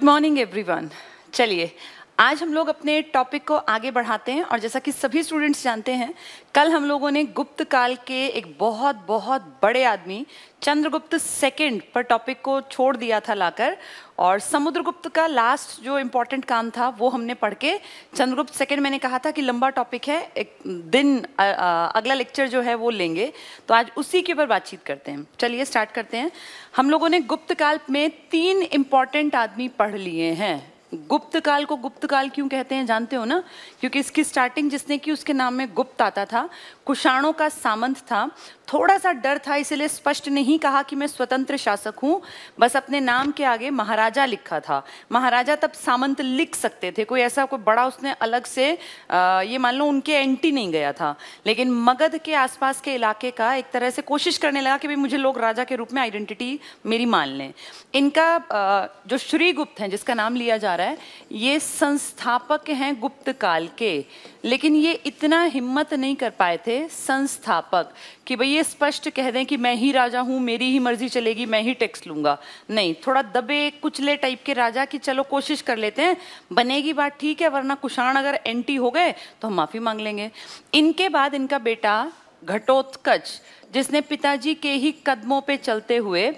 good morning everyone चलिए आज हम लोग अपने टॉपिक को आगे बढ़ाते हैं और जैसा कि सभी स्टूडेंट्स जानते हैं कल हम लोगों ने गुप्त काल के एक बहुत बहुत बड़े आदमी चंद्रगुप्त सेकंड पर टॉपिक को छोड़ दिया था लाकर और समुद्रगुप्त का लास्ट जो इम्पोर्टेंट काम था वो हमने पढ़ के चंद्रगुप्त सेकंड मैंने कहा था कि लंबा टॉपिक है एक दिन आ, आ, अगला लेक्चर जो है वो लेंगे तो आज उसी के ऊपर बातचीत करते हैं चलिए स्टार्ट करते हैं हम लोगों ने गुप्त काल में तीन इम्पॉर्टेंट आदमी पढ़ लिए हैं गुप्त काल को गुप्त काल क्यों कहते हैं जानते हो ना क्योंकि इसकी स्टार्टिंग जिसने की उसके नाम में गुप्त आता था कुषाणों का सामंत था थोड़ा सा डर था इसलिए स्पष्ट नहीं कहा कि मैं स्वतंत्र शासक हूँ बस अपने नाम के आगे महाराजा लिखा था महाराजा तब सामंत लिख सकते थे कोई ऐसा कोई बड़ा उसने अलग से आ, ये मान लो उनके एंटी नहीं गया था लेकिन मगध के आसपास के इलाके का एक तरह से कोशिश करने लगा कि भाई मुझे लोग राजा के रूप में आइडेंटिटी मेरी मान लें इनका आ, जो श्रीगुप्त हैं जिसका नाम लिया जा रहा है ये संस्थापक हैं गुप्त काल के लेकिन ये इतना हिम्मत नहीं कर पाए थे संस्थापक कि भाई ये स्पष्ट कह दें कि मैं ही राजा हूँ मेरी ही मर्जी चलेगी मैं ही टैक्स लूंगा नहीं थोड़ा दबे कुचले टाइप के राजा कि चलो कोशिश कर लेते हैं बनेगी बात ठीक है वरना कुषाण अगर एंटी हो गए तो हम माफ़ी मांग लेंगे इनके बाद इनका बेटा घटोत्कच जिसने पिताजी के ही कदमों पे चलते हुए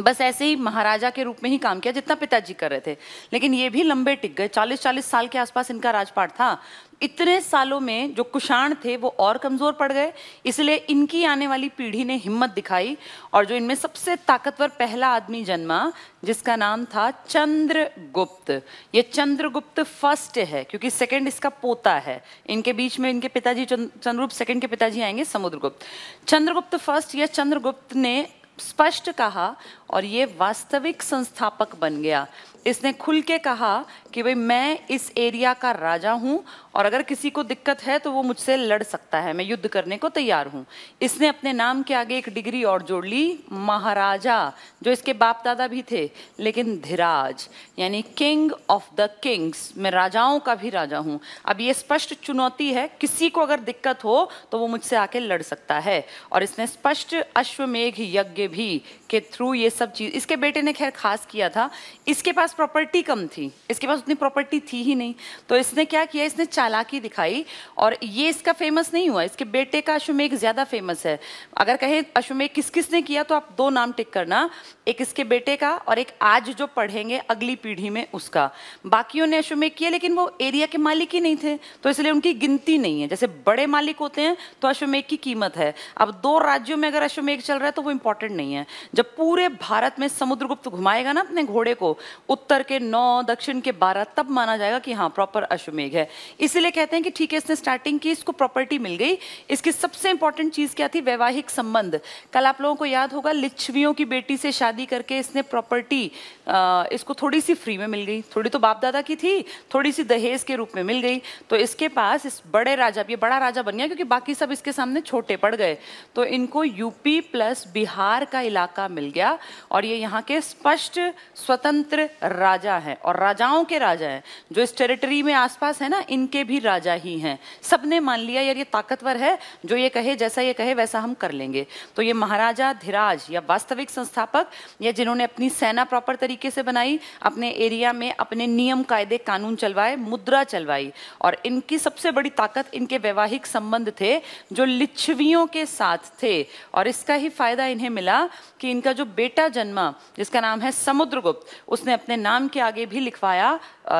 बस ऐसे ही महाराजा के रूप में ही काम किया जितना पिताजी कर रहे थे लेकिन ये भी लंबे टिक गए चालीस चालीस साल के आसपास इनका राजपाट था इतने सालों में जो कुषाण थे वो और कमज़ोर पड़ गए इसलिए इनकी आने वाली पीढ़ी ने हिम्मत दिखाई और जो इनमें सबसे ताकतवर पहला आदमी जन्मा जिसका नाम था चंद्रगुप्त ये चंद्रगुप्त फर्स्ट है क्योंकि सेकंड इसका पोता है इनके बीच में इनके पिताजी चंद्रगुप्त सेकंड के पिताजी आएंगे समुद्रगुप्त चंद्रगुप्त फर्स्ट या चंद्रगुप्त ने स्पष्ट कहा और ये वास्तविक संस्थापक बन गया इसने खुल के कहा कि भाई मैं इस एरिया का राजा हूं और अगर किसी को दिक्कत है तो वो मुझसे लड़ सकता है मैं युद्ध करने को तैयार हूं इसने अपने नाम के आगे एक डिग्री और जोड़ ली महाराजा जो इसके बाप दादा भी थे लेकिन धीराज यानी किंग ऑफ द किंग्स मैं राजाओं का भी राजा हूं अब ये स्पष्ट चुनौती है किसी को अगर दिक्कत हो तो वो मुझसे आके लड़ सकता है और इसने स्पष्ट अश्वमेघ यज्ञ भी के थ्रू ये सब चीज़ इसके बेटे ने खैर खास किया था इसके पास पास प्रॉपर्टी कम थी इसके पास उतनी प्रॉपर्टी थी ही नहीं तो इसने क्या किया इसने चालाकी दिखाई और ये इसका फेमस नहीं हुआ इसके बेटे का अश्वमेघ ज़्यादा फेमस है अगर कहें अश्वमेघ किस किस ने किया तो आप दो नाम टिक करना एक इसके बेटे का और एक आज जो पढ़ेंगे अगली पीढ़ी में उसका बाकियों ने अश्वमेघ किया लेकिन वो एरिया के मालिक ही नहीं थे तो इसलिए उनकी गिनती नहीं है जैसे बड़े मालिक होते हैं तो अश्वमेघ की कीमत है अब दो राज्यों में अगर अश्वमेघ चल रहा है तो वो इंपॉर्टेंट नहीं है जब पूरे भारत में समुद्रगुप्त घुमाएगा ना अपने घोड़े को उत्तर के नौ दक्षिण के बारह तब माना जाएगा कि हाँ प्रॉपर अश्वमेघ है इसीलिए कहते हैं कि ठीक है इसने स्टार्टिंग की इसको प्रॉपर्टी मिल गई इसकी सबसे इंपॉर्टेंट चीज़ क्या थी वैवाहिक संबंध कल आप लोगों को याद होगा लिच्छवियों की बेटी से शादी करके इसने प्रॉपर्टी इसको थोड़ी सी फ्री में मिल गई थोड़ी तो बाप दादा की थी थोड़ी सी दहेज के रूप में मिल गई तो इसके पास इस बड़े राजा ये बड़ा राजा बन गया क्योंकि बाकी सब इसके सामने छोटे पड़ गए तो इनको यूपी प्लस बिहार का इलाका मिल गया और ये यहाँ के स्पष्ट स्वतंत्र राजा हैं और राजाओं के राजा हैं जो इस टेरिटरी में आसपास है ना इनके भी राजा ही हैं सबने मान लिया यार ये ताकतवर है जो ये कहे जैसा ये कहे वैसा हम कर लेंगे तो ये महाराजा धीराज या वास्तविक संस्थापक या जिन्होंने अपनी सेना प्रॉपर तरीके से बनाई अपने एरिया में अपने नियम कायदे कानून चलवाए मुद्रा चलवाई और इनकी सबसे बड़ी ताकत इनके वैवाहिक संबंध थे जो लिच्छवियों के साथ थे और इसका ही फायदा इन्हें मिला कि इनका जो बेटा जन्मा जिसका नाम है समुद्रगुप्त उसने अपने नाम के आगे भी लिखवाया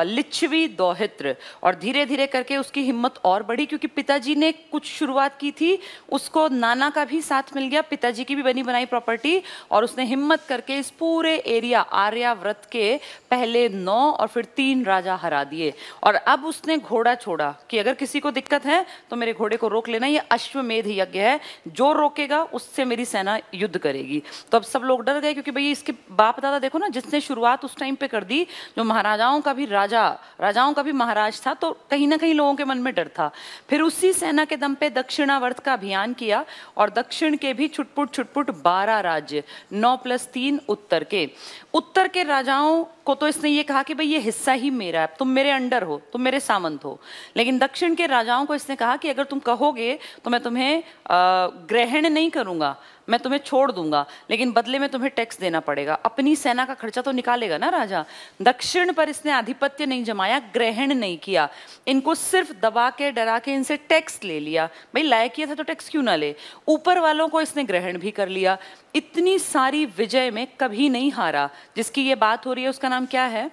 लिच्छवी दोहित्र और धीरे धीरे करके उसकी हिम्मत और बढ़ी क्योंकि पिताजी ने कुछ शुरुआत की थी उसको नाना का भी साथ मिल गया पिताजी की भी बनी बनाई प्रॉपर्टी और उसने हिम्मत करके इस पूरे एरिया आर्याव्रत के पहले नौ और फिर तीन राजा हरा दिए और अब उसने घोड़ा छोड़ा कि अगर किसी को दिक्कत है तो मेरे घोड़े को रोक लेना ये अश्वमेध यज्ञ है जो रोकेगा उससे मेरी सेना युद्ध करेगी तो अब सब लोग डर गए क्योंकि भाई इसके बाप दादा देखो ना जिसने शुरुआत उस टाइम पे कर दी जो महाराजाओं का भी राजा राजाओं का भी महाराज था तो कहीं ना कहीं लोगों के मन में डर था फिर उसी सेना के दम पे दक्षिणावर्त का अभियान किया और दक्षिण के भी छुटपुट छुटपुट बारह राज्य नौ प्लस तीन उत्तर के उत्तर के राजाओं को तो इसने ये कहा कि भाई ये हिस्सा ही मेरा है तुम मेरे अंडर हो तुम मेरे सामंत हो लेकिन दक्षिण के राजाओं को इसने कहा कि अगर तुम कहोगे तो मैं तुम्हें ग्रहण नहीं करूंगा मैं तुम्हें छोड़ दूंगा लेकिन बदले में तुम्हें टैक्स देना पड़ेगा अपनी सेना का खर्चा तो निकालेगा ना राजा दक्षिण पर इसने आधिपत्य नहीं जमाया ग्रहण नहीं किया इनको सिर्फ दबा के डरा के इनसे टैक्स ले लिया भाई किया था तो टैक्स क्यों ना ले ऊपर वालों को इसने ग्रहण भी कर लिया इतनी सारी विजय में कभी नहीं हारा जिसकी ये बात हो रही है उसका नाम क्या है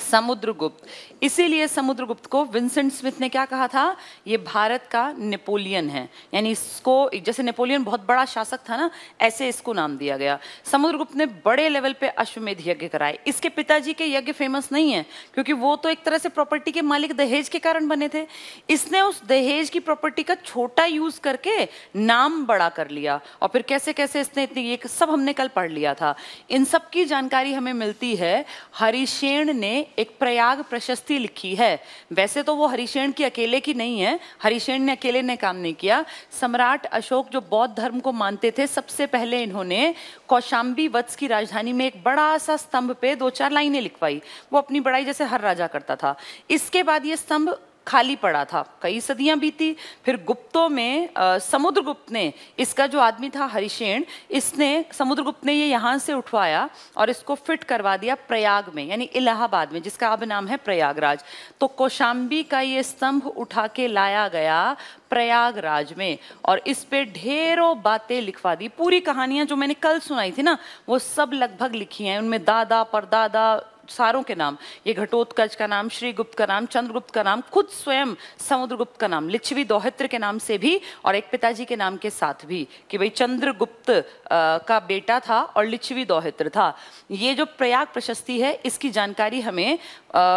समुद्रगुप्त इसीलिए समुद्रगुप्त को विंसेंट स्मिथ ने क्या कहा था ये भारत का नेपोलियन है यानी इसको जैसे नेपोलियन बहुत बड़ा शासक था ना ऐसे इसको नाम दिया गया समुद्रगुप्त ने बड़े लेवल पे अश्वमेध यज्ञ कराए इसके पिताजी के यज्ञ फेमस नहीं है क्योंकि वो तो एक तरह से प्रॉपर्टी के मालिक दहेज के कारण बने थे इसने उस दहेज की प्रॉपर्टी का छोटा यूज करके नाम बड़ा कर लिया और फिर कैसे कैसे इसने इतनी ये सब हमने कल पढ़ लिया था इन सब की जानकारी हमें मिलती है हरिशेण ने एक प्रयाग प्रशस्ति लिखी है वैसे तो वो हरिशेण की अकेले की नहीं है हरिशेण ने अकेले ने काम नहीं किया सम्राट अशोक जो बौद्ध धर्म को मानते थे सबसे पहले इन्होंने कौशाम्बी वत्स की राजधानी में एक बड़ा सा स्तंभ पे दो चार लाइनें लिखवाई वो अपनी बड़ाई जैसे हर राजा करता था इसके बाद ये स्तंभ खाली पड़ा था कई सदियां बीती फिर गुप्तों में समुद्रगुप्त ने इसका जो आदमी था हरिशेण इसने समुद्रगुप्त ने ये यहाँ से उठवाया और इसको फिट करवा दिया प्रयाग में यानी इलाहाबाद में जिसका अब नाम है प्रयागराज तो कोशाम्बी का ये स्तंभ उठा के लाया गया प्रयागराज में और इस पे ढेरों बातें लिखवा दी पूरी कहानियां जो मैंने कल सुनाई थी ना वो सब लगभग लिखी हैं उनमें दादा परदादा सारों के नाम ये घटोत्कच का नाम श्रीगुप्त का नाम चंद्रगुप्त का नाम खुद स्वयं समुद्रगुप्त का नाम लिच्छवी दौहित्र के नाम से भी और एक पिताजी के नाम के साथ भी कि भाई चंद्रगुप्त का बेटा था और लिच्छवी दौहित्र था ये जो प्रयाग प्रशस्ति है इसकी जानकारी हमें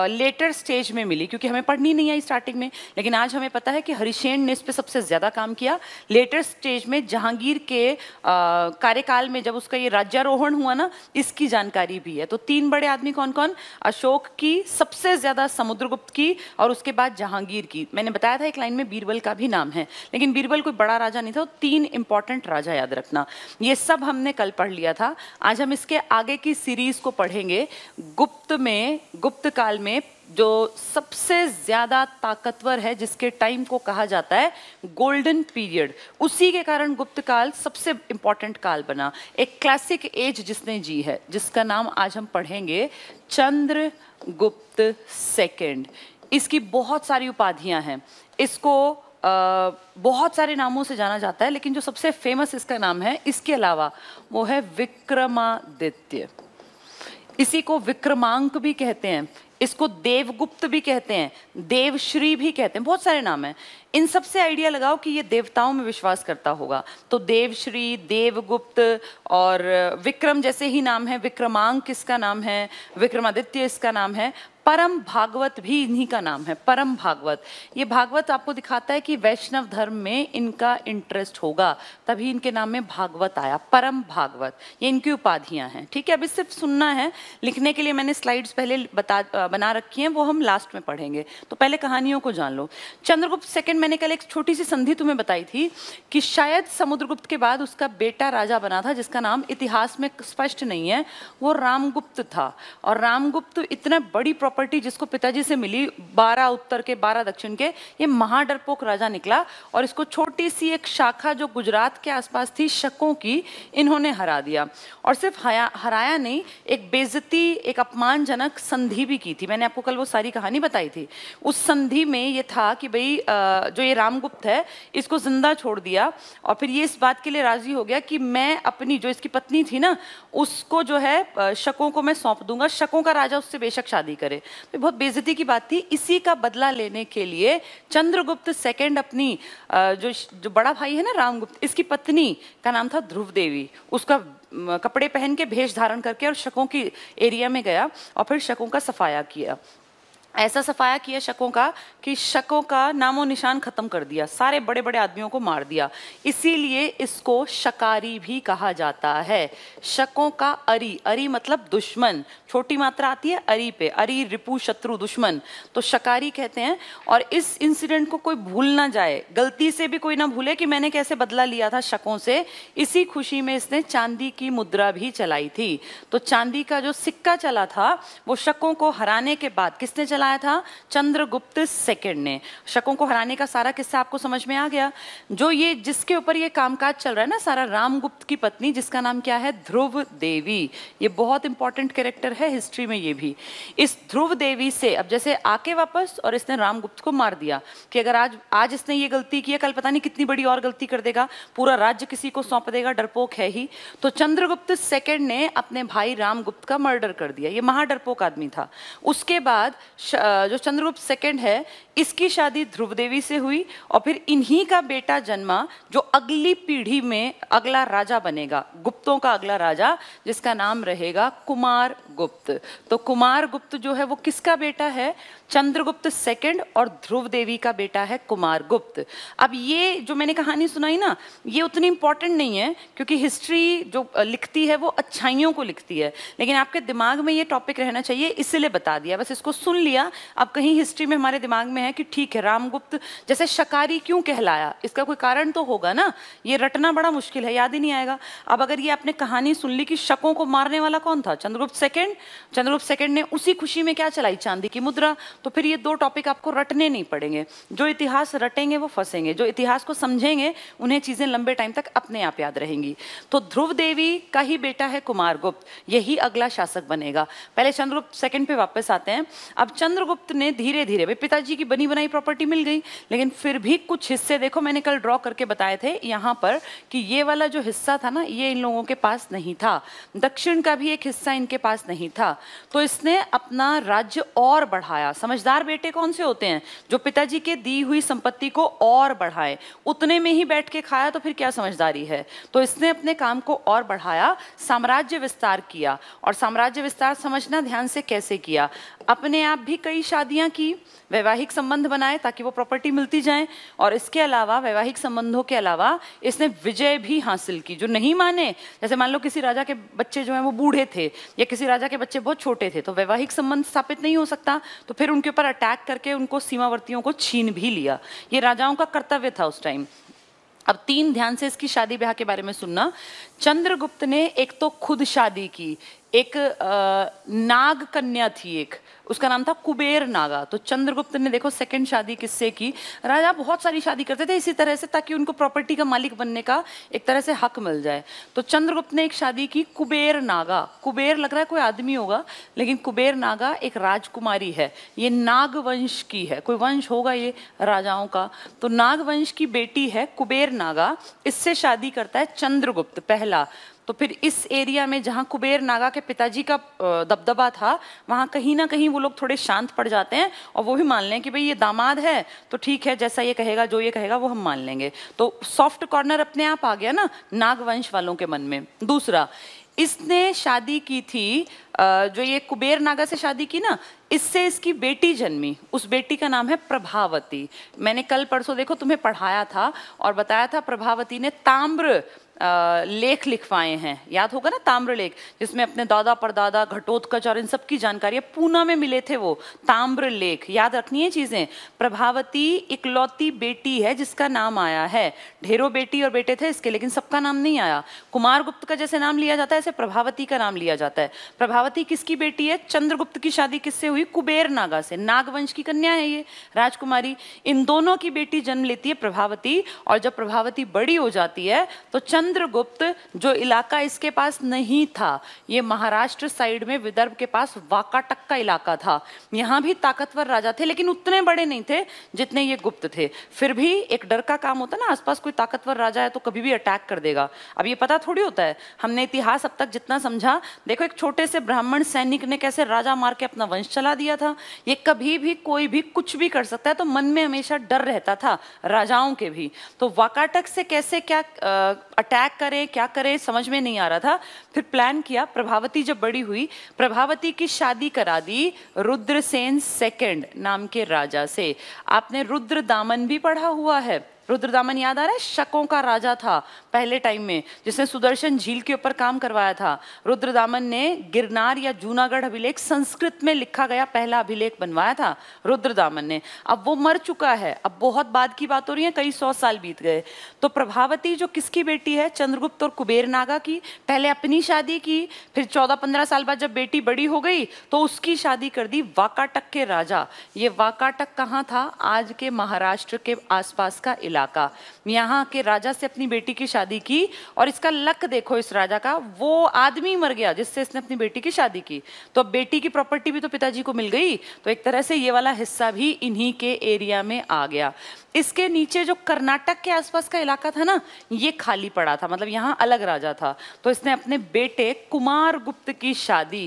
लेटर स्टेज में मिली क्योंकि हमें पढ़नी नहीं आई स्टार्टिंग में लेकिन आज हमें पता है कि हरिशेन ने इस पर सबसे ज़्यादा काम किया लेटर स्टेज में जहांगीर के कार्यकाल में जब उसका ये राज्यारोहण हुआ ना इसकी जानकारी भी है तो तीन बड़े आदमी कौन कौन अशोक की सबसे ज़्यादा समुद्रगुप्त की और उसके बाद जहांगीर की मैंने बताया था एक लाइन में बीरबल का भी नाम है लेकिन बीरबल कोई बड़ा राजा नहीं था तीन इंपॉर्टेंट राजा याद रखना ये सब हमने कल पढ़ लिया था आज हम इसके आगे की सीरीज को पढ़ेंगे गुप्त में गुप्त काल में जो सबसे ज़्यादा ताकतवर है जिसके टाइम को कहा जाता है गोल्डन पीरियड उसी के कारण गुप्त काल सबसे इंपॉर्टेंट काल बना एक क्लासिक एज जिसने जी है जिसका नाम आज हम पढ़ेंगे चंद्र गुप्त सेकेंड इसकी बहुत सारी उपाधियां हैं इसको आ, बहुत सारे नामों से जाना जाता है लेकिन जो सबसे फेमस इसका नाम है इसके अलावा वो है विक्रमादित्य इसी को विक्रमांक भी कहते हैं इसको देवगुप्त भी कहते हैं देवश्री भी कहते हैं बहुत सारे नाम हैं इन सब से आइडिया लगाओ कि ये देवताओं में विश्वास करता होगा तो देवश्री देवगुप्त और विक्रम जैसे ही नाम है विक्रमांक इसका नाम है विक्रमादित्य इसका नाम है परम भागवत भी इन्हीं का नाम है परम भागवत ये भागवत आपको दिखाता है कि वैष्णव धर्म में इनका इंटरेस्ट होगा तभी इनके नाम में भागवत आया परम भागवत ये इनकी उपाधियां हैं ठीक है अभी सिर्फ सुनना है लिखने के लिए मैंने स्लाइड्स पहले बता बना रखी हैं वो हम लास्ट में पढ़ेंगे तो पहले कहानियों को जान लो चंद्रगुप्त सेकेंड मैंने कल एक छोटी सी संधि तुम्हें बताई थी कि शायद समुद्रगुप्त के बाद उसका बेटा राजा बना था जिसका नाम इतिहास में स्पष्ट नहीं है वो रामगुप्त था और रामगुप्त इतना बड़ी प्रॉपर्टी जिसको पिताजी से मिली बारह उत्तर के बारह दक्षिण के ये महाडरपोक राजा निकला और इसको छोटी सी एक शाखा जो गुजरात के आसपास थी शकों की इन्होंने हरा दिया और सिर्फ हराया नहीं एक बेजती एक अपमानजनक संधि भी की थी मैंने आपको कल वो सारी कहानी बताई थी उस संधि में ये था कि भाई जो ये रामगुप्त है इसको जिंदा छोड़ दिया और फिर ये इस बात के लिए राजी हो गया कि मैं अपनी जो इसकी पत्नी थी ना उसको जो है शकों को मैं सौंप दूंगा शकों का राजा उससे बेशक शादी करे तो बहुत बेजती की बात थी इसी का बदला लेने के लिए चंद्रगुप्त सेकेंड अपनी जो जो बड़ा भाई है ना रामगुप्त इसकी पत्नी का नाम था ध्रुव देवी उसका कपड़े पहन के भेष धारण करके और शकों की एरिया में गया और फिर शकों का सफाया किया ऐसा सफाया किया शकों का कि शकों का नामो निशान खत्म कर दिया सारे बड़े बड़े आदमियों को मार दिया इसीलिए इसको शकारी भी कहा जाता है शकों का अरी अरी मतलब दुश्मन छोटी मात्रा आती है अरी पे अरी रिपु शत्रु दुश्मन तो शकारी कहते हैं और इस इंसिडेंट को कोई भूल ना जाए गलती से भी कोई ना भूले कि मैंने कैसे बदला लिया था शकों से इसी खुशी में इसने चांदी की मुद्रा भी चलाई थी तो चांदी का जो सिक्का चला था वो शकों को हराने के बाद किसने चला चलाया था चंद्रगुप्त सेकेंड ने शकों को हराने का सारा किस्सा आपको समझ में आ गया जो ये जिसके ऊपर ये कामकाज चल रहा है ना सारा रामगुप्त की पत्नी जिसका नाम क्या है ध्रुव देवी ये बहुत इंपॉर्टेंट कैरेक्टर है हिस्ट्री में ये भी इस ध्रुव देवी से अब जैसे आके वापस और इसने रामगुप्त को मार दिया कि अगर आज आज इसने ये गलती की कल पता नहीं कितनी बड़ी और गलती कर देगा पूरा राज्य किसी को सौंप देगा डरपोक है ही तो चंद्रगुप्त सेकेंड ने अपने भाई रामगुप्त का मर्डर कर दिया ये महाडरपोक आदमी था उसके बाद श जो चंद्रगुप्त सेकंड है इसकी शादी ध्रुव देवी से हुई और फिर इन्हीं का बेटा जन्मा जो अगली पीढ़ी में अगला राजा बनेगा गुप्तों का अगला राजा जिसका नाम रहेगा कुमार गुप्त तो कुमार गुप्त जो है वो किसका बेटा है चंद्रगुप्त सेकंड और ध्रुव देवी का बेटा है कुमार गुप्त अब ये जो मैंने कहानी सुनाई ना ये उतनी इंपॉर्टेंट नहीं है क्योंकि हिस्ट्री जो लिखती है वो अच्छाइयों को लिखती है लेकिन आपके दिमाग में ये टॉपिक रहना चाहिए इसीलिए बता दिया बस इसको सुन लिया ना अब कहीं हिस्ट्री में हमारे दिमाग में है कि ठीक है रामगुप्त जैसे शकारी क्यों कहलाया इसका कोई कारण तो होगा ना ये रटना बड़ा मुश्किल है याद ही नहीं आएगा अब अगर ये आपने कहानी सुन ली कि शकों को मारने वाला कौन था चंद्रगुप्त सेकेंड चंद्रगुप्त सेकेंड ने उसी खुशी में क्या चलाई चांदी की मुद्रा तो फिर ये दो टॉपिक आपको रटने नहीं पड़ेंगे जो इतिहास रटेंगे वो फंसेंगे जो इतिहास को समझेंगे उन्हें चीज़ें लंबे टाइम तक अपने आप याद रहेंगी तो ध्रुव देवी का ही बेटा है कुमार गुप्त यही अगला शासक बनेगा पहले चंद्रगुप्त सेकंड पे वापस आते हैं अब चंद्र चंद्रगुप्त ने धीरे धीरे भाई पिताजी की बनी बनाई प्रॉपर्टी मिल गई लेकिन फिर भी कुछ हिस्से देखो मैंने कल ड्रॉ करके बताए थे यहाँ पर कि ये वाला जो हिस्सा था ना ये इन लोगों के पास नहीं था दक्षिण का भी एक हिस्सा इनके पास नहीं था तो इसने अपना राज्य और बढ़ाया समझदार बेटे कौन से होते हैं जो पिताजी के दी हुई संपत्ति को और बढ़ाए उतने में ही बैठ के खाया तो फिर क्या समझदारी है तो इसने अपने काम को और बढ़ाया साम्राज्य विस्तार किया और साम्राज्य विस्तार समझना ध्यान से कैसे किया अपने आप भी भी कई शादियां की वैवाहिक संबंध बनाए ताकि वो प्रॉपर्टी मिलती जाए और इसके अलावा वैवाहिक संबंधों के अलावा इसने विजय भी हासिल की जो नहीं माने जैसे मान लो किसी राजा के बच्चे जो हैं वो बूढ़े थे या किसी राजा के बच्चे बहुत छोटे थे तो वैवाहिक संबंध स्थापित नहीं हो सकता तो फिर उनके ऊपर अटैक करके उनको सीमावर्तियों को छीन भी लिया ये राजाओं का कर्तव्य था उस टाइम अब तीन ध्यान से इसकी शादी ब्याह के बारे में सुनना चंद्रगुप्त ने एक तो खुद शादी की एक नाग कन्या थी एक उसका नाम था कुबेर नागा तो चंद्रगुप्त ने देखो सेकंड शादी किससे की राजा बहुत सारी शादी करते थे इसी तरह से ताकि उनको प्रॉपर्टी का मालिक बनने का एक तरह से हक मिल जाए तो चंद्रगुप्त ने एक शादी की कुबेर नागा कुबेर लग रहा है कोई आदमी होगा लेकिन कुबेर नागा एक राजकुमारी है ये नाग वंश की है कोई वंश होगा ये राजाओं का तो नाग वंश की बेटी है कुबेर नागा इससे शादी करता है चंद्रगुप्त पहला तो फिर इस एरिया में जहाँ कुबेर नागा के पिताजी का दबदबा था वहाँ कहीं ना कहीं वो लोग थोड़े शांत पड़ जाते हैं और वो भी मान लें कि भाई ये दामाद है तो ठीक है जैसा ये कहेगा जो ये कहेगा वो हम मान लेंगे तो सॉफ्ट कॉर्नर अपने आप आ गया ना नागवंश वालों के मन में दूसरा इसने शादी की थी जो ये कुबेर नागा से शादी की ना इससे इसकी बेटी जन्मी उस बेटी का नाम है प्रभावती मैंने कल परसों देखो तुम्हें पढ़ाया था और बताया था प्रभावती ने ताम्र लेख लिखवाए हैं याद होगा ना ताम्रलेख जिसमें अपने दादा परदादा घटोत्कच और इन सब की जानकारी है पूना में मिले थे वो ताम्रलेख याद रखनी है चीज़ें प्रभावती इकलौती बेटी है जिसका नाम आया है ढेरों बेटी और बेटे थे इसके लेकिन सबका नाम नहीं आया कुमार गुप्त का जैसे नाम लिया जाता है ऐसे प्रभावती का नाम लिया जाता है प्रभावती किसकी बेटी है चंद्रगुप्त की शादी किससे हुई कुबेर नागा से नागवंश की कन्या है ये राजकुमारी इन दोनों की बेटी जन्म लेती है प्रभावती और जब प्रभावती बड़ी हो जाती है तो चंद्र चंद्रगुप्त जो इलाका इसके पास नहीं था ये महाराष्ट्र साइड में विदर्भ के पास वाकाटक का इलाका था यहाँ भी ताकतवर राजा थे लेकिन उतने बड़े नहीं थे जितने ये गुप्त थे फिर भी एक डर का काम होता ना आसपास कोई ताकतवर राजा है तो कभी भी अटैक कर देगा अब ये पता थोड़ी होता है हमने इतिहास अब तक जितना समझा देखो एक छोटे से ब्राह्मण सैनिक ने कैसे राजा मार के अपना वंश चला दिया था ये कभी भी कोई भी कुछ भी कर सकता है तो मन में हमेशा डर रहता था राजाओं के भी तो वाकाटक से कैसे क्या अटैक अटैक करें क्या करें समझ में नहीं आ रहा था फिर प्लान किया प्रभावती जब बड़ी हुई प्रभावती की शादी करा दी रुद्रसेन सेकंड नाम के राजा से आपने रुद्र दामन भी पढ़ा हुआ है रुद्रदामन याद आ रहा है शकों का राजा था पहले टाइम में जिसने सुदर्शन झील के ऊपर काम करवाया था रुद्रदामन ने गिरनार या जूनागढ़ अभिलेख संस्कृत में लिखा गया पहला अभिलेख बनवाया था रुद्रदामन ने अब वो मर चुका है अब बहुत बाद की बात हो रही है कई सौ साल बीत गए तो प्रभावती जो किसकी बेटी है चंद्रगुप्त और कुबेर नागा की पहले अपनी शादी की फिर चौदह पंद्रह साल बाद जब बेटी बड़ी हो गई तो उसकी शादी कर दी वाकाटक के राजा ये वाकाटक कहाँ था आज के महाराष्ट्र के आसपास का इलाका इलाका यहाँ के राजा से अपनी बेटी की शादी की और इसका लक देखो इस राजा का वो आदमी मर गया जिससे इसने अपनी बेटी की शादी की तो अब बेटी की प्रॉपर्टी भी तो पिताजी को मिल गई तो एक तरह से ये वाला हिस्सा भी इन्हीं के एरिया में आ गया इसके नीचे जो कर्नाटक के आसपास का इलाका था ना ये खाली पड़ा था मतलब यहाँ अलग राजा था तो इसने अपने बेटे कुमार गुप्त की शादी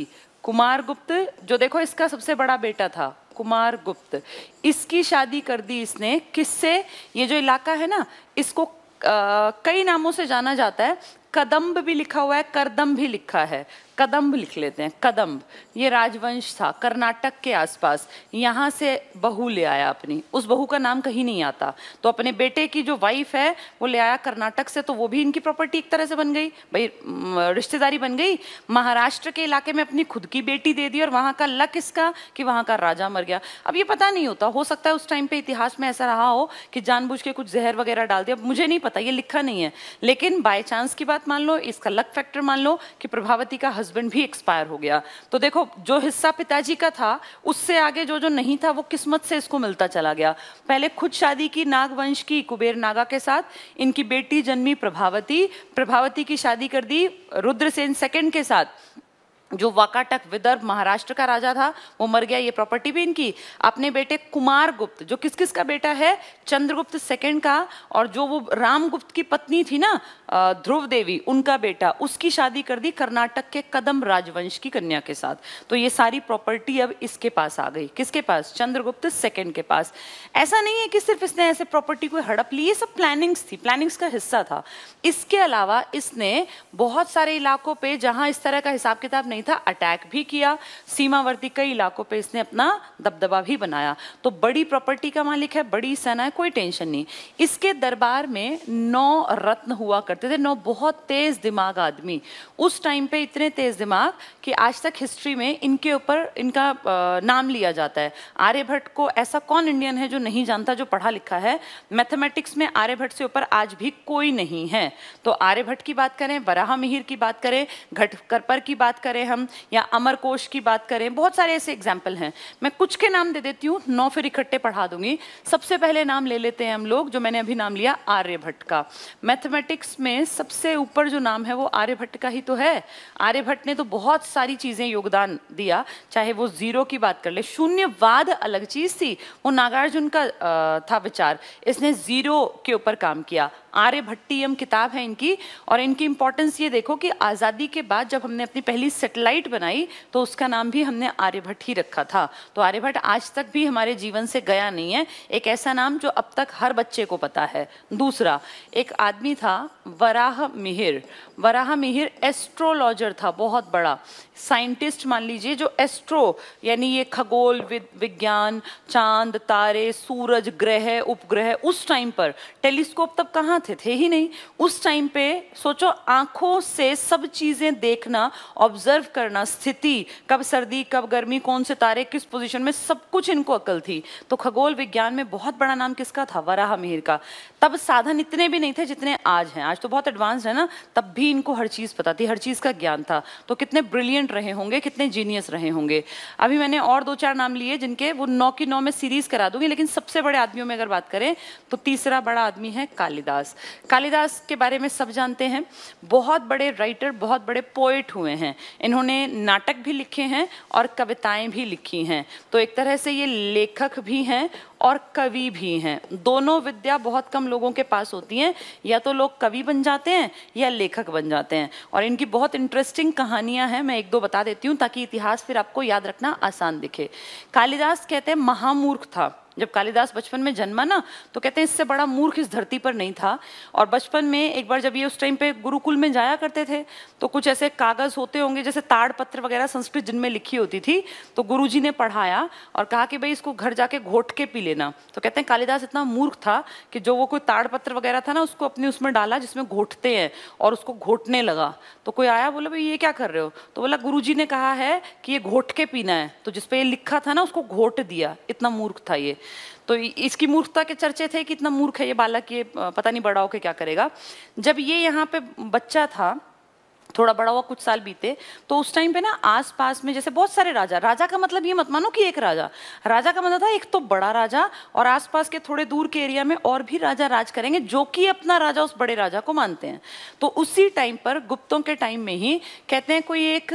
कुमार गुप्त जो देखो इसका सबसे बड़ा बेटा था कुमार गुप्त इसकी शादी कर दी इसने किससे ये जो इलाका है ना इसको आ, कई नामों से जाना जाता है कदम्ब भी लिखा हुआ है करदम भी लिखा है कदम्ब लिख लेते हैं कदम्ब ये राजवंश था कर्नाटक के आसपास यहाँ से बहू ले आया अपनी उस बहू का नाम कहीं नहीं आता तो अपने बेटे की जो वाइफ है वो ले आया कर्नाटक से तो वो भी इनकी प्रॉपर्टी एक तरह से बन गई भाई रिश्तेदारी बन गई महाराष्ट्र के इलाके में अपनी खुद की बेटी दे दी और वहाँ का लक इसका कि वहाँ का राजा मर गया अब ये पता नहीं होता हो सकता है उस टाइम पे इतिहास में ऐसा रहा हो कि जानबूझ के कुछ जहर वगैरह डाल दिया मुझे नहीं पता ये लिखा नहीं है लेकिन बाय चांस की बात मान लो इसका लक फैक्टर मान लो कि प्रभावती का हस्बैंड भी एक्सपायर हो गया तो देखो जो हिस्सा पिताजी का था उससे आगे जो जो नहीं था वो किस्मत से इसको मिलता चला गया पहले खुद शादी की नागवंश की कुबेर नागा के साथ इनकी बेटी जन्मी प्रभावती प्रभावती की शादी कर दी रुद्रसेन सेकेंड के साथ जो वाकाटक विदर्भ महाराष्ट्र का राजा था वो मर गया ये प्रॉपर्टी भी इनकी अपने बेटे कुमार गुप्त जो किस किस का बेटा है चंद्रगुप्त सेकंड का और जो वो रामगुप्त की पत्नी थी ना ध्रुव देवी उनका बेटा उसकी शादी कर दी कर्नाटक के कदम राजवंश की कन्या के साथ तो ये सारी प्रॉपर्टी अब इसके पास आ गई किसके पास चंद्रगुप्त सेकंड के पास ऐसा नहीं है कि सिर्फ इसने ऐसे प्रॉपर्टी को हड़प ली ये सब प्लानिंग्स थी प्लानिंग्स का हिस्सा था इसके अलावा इसने बहुत सारे इलाकों पर जहां इस तरह का हिसाब किताब नहीं था अटैक भी किया सीमावर्ती कई इलाकों पर इसने अपना दबदबा भी बनाया तो बड़ी प्रॉपर्टी का मालिक है बड़ी सेना है कोई टेंशन नहीं इसके दरबार में नौ रत्न हुआ कर करते थे नो बहुत तेज़ दिमाग आदमी उस टाइम पे इतने तेज़ दिमाग कि आज तक हिस्ट्री में इनके ऊपर इनका नाम लिया जाता है आर्यभट्ट को ऐसा कौन इंडियन है जो नहीं जानता जो पढ़ा लिखा है मैथमेटिक्स में आर्यभट्ट से ऊपर आज भी कोई नहीं है तो आर्यभट्ट की बात करें वराह मिहिर की बात करें घटकरपर की बात करें हम या अमरकोश की बात करें बहुत सारे ऐसे एग्जाम्पल हैं मैं कुछ के नाम दे देती हूँ नौ फिर इकट्ठे पढ़ा दूंगी सबसे पहले नाम ले लेते हैं हम लोग जो मैंने अभी नाम लिया आर्यभट्ट का मैथमेटिक्स में में सबसे ऊपर जो नाम है वो आर्यभट्ट का ही तो है आर्यभट्ट ने तो बहुत सारी चीज़ें योगदान दिया चाहे वो जीरो की बात कर ले शून्यवाद अलग चीज़ थी वो नागार्जुन का था विचार इसने जीरो के ऊपर काम किया आर्यभट्टियम किताब है इनकी और इनकी इंपॉर्टेंस ये देखो कि आज़ादी के बाद जब हमने अपनी पहली सेटेलाइट बनाई तो उसका नाम भी हमने आर्यभट्ट ही रखा था तो आर्यभट्ट आज तक भी हमारे जीवन से गया नहीं है एक ऐसा नाम जो अब तक हर बच्चे को पता है दूसरा एक आदमी था वराह मिहिर वराह मिहिर एस्ट्रोलॉजर था बहुत बड़ा साइंटिस्ट मान लीजिए जो एस्ट्रो यानी ये खगोल विज्ञान चांद तारे सूरज ग्रह उपग्रह उस टाइम पर टेलीस्कोप तब कहाँ थे थे ही नहीं उस टाइम पे सोचो आंखों से सब चीज़ें देखना ऑब्जर्व करना स्थिति कब सर्दी कब गर्मी कौन से तारे किस पोजिशन में सब कुछ इनको अकल थी तो खगोल विज्ञान में बहुत बड़ा नाम किसका था वराह मिहिर का तब साधन इतने भी नहीं थे जितने आज हैं आज तो तो बहुत एडवांस है ना तब भी इनको हर चीज़ पता थी हर चीज़ का ज्ञान था तो कितने ब्रिलियंट रहे होंगे कितने जीनियस रहे होंगे अभी मैंने और दो चार नाम लिए जिनके वो नौ की नौ में सीरीज़ करा दूंगी लेकिन सबसे बड़े आदमियों में अगर बात करें तो तीसरा बड़ा आदमी है कालिदास कालिदास के बारे में सब जानते हैं बहुत बड़े राइटर बहुत बड़े पोइट हुए हैं इन्होंने नाटक भी लिखे हैं और कविताएं भी लिखी हैं तो एक तरह से ये लेखक भी हैं और कवि भी हैं दोनों विद्या बहुत कम लोगों के पास होती हैं या तो लोग कवि बन जाते हैं या लेखक बन जाते हैं और इनकी बहुत इंटरेस्टिंग कहानियां हैं मैं एक दो बता देती हूँ ताकि इतिहास फिर आपको याद रखना आसान दिखे कालिदास कहते हैं महामूर्ख था जब कालिदास बचपन में जन्मा ना तो कहते हैं इससे बड़ा मूर्ख इस धरती पर नहीं था और बचपन में एक बार जब ये उस टाइम पे गुरुकुल में जाया करते थे तो कुछ ऐसे कागज़ होते होंगे जैसे ताड़पत्र वगैरह संस्कृत जिनमें लिखी होती थी तो गुरु ने पढ़ाया और कहा कि भाई इसको घर जाके घोट के पी लेना तो कहते हैं कालिदास इतना मूर्ख था कि जो वो कोई ताड़पत्र वगैरह था ना उसको अपने उसमें डाला जिसमें घोटते हैं और उसको घोटने लगा तो कोई आया बोला भाई ये क्या कर रहे हो तो बोला गुरु ने कहा है कि ये घोट के पीना है तो जिसपे ये लिखा था ना उसको घोट दिया इतना मूर्ख था ये तो इसकी मूर्खता के चर्चे थे कि इतना मूर्ख है ये बालक ये पता नहीं बड़ा होकर क्या करेगा जब ये यहाँ पे बच्चा था थोड़ा बड़ा हुआ कुछ साल बीते तो उस टाइम पे ना आस पास में जैसे बहुत सारे राजा राजा का मतलब ये मत मानो कि एक राजा राजा का मतलब था एक तो बड़ा राजा और आसपास के थोड़े दूर के एरिया में और भी राजा राज करेंगे जो कि अपना राजा उस बड़े राजा को मानते हैं तो उसी टाइम पर गुप्तों के टाइम में ही कहते हैं कोई एक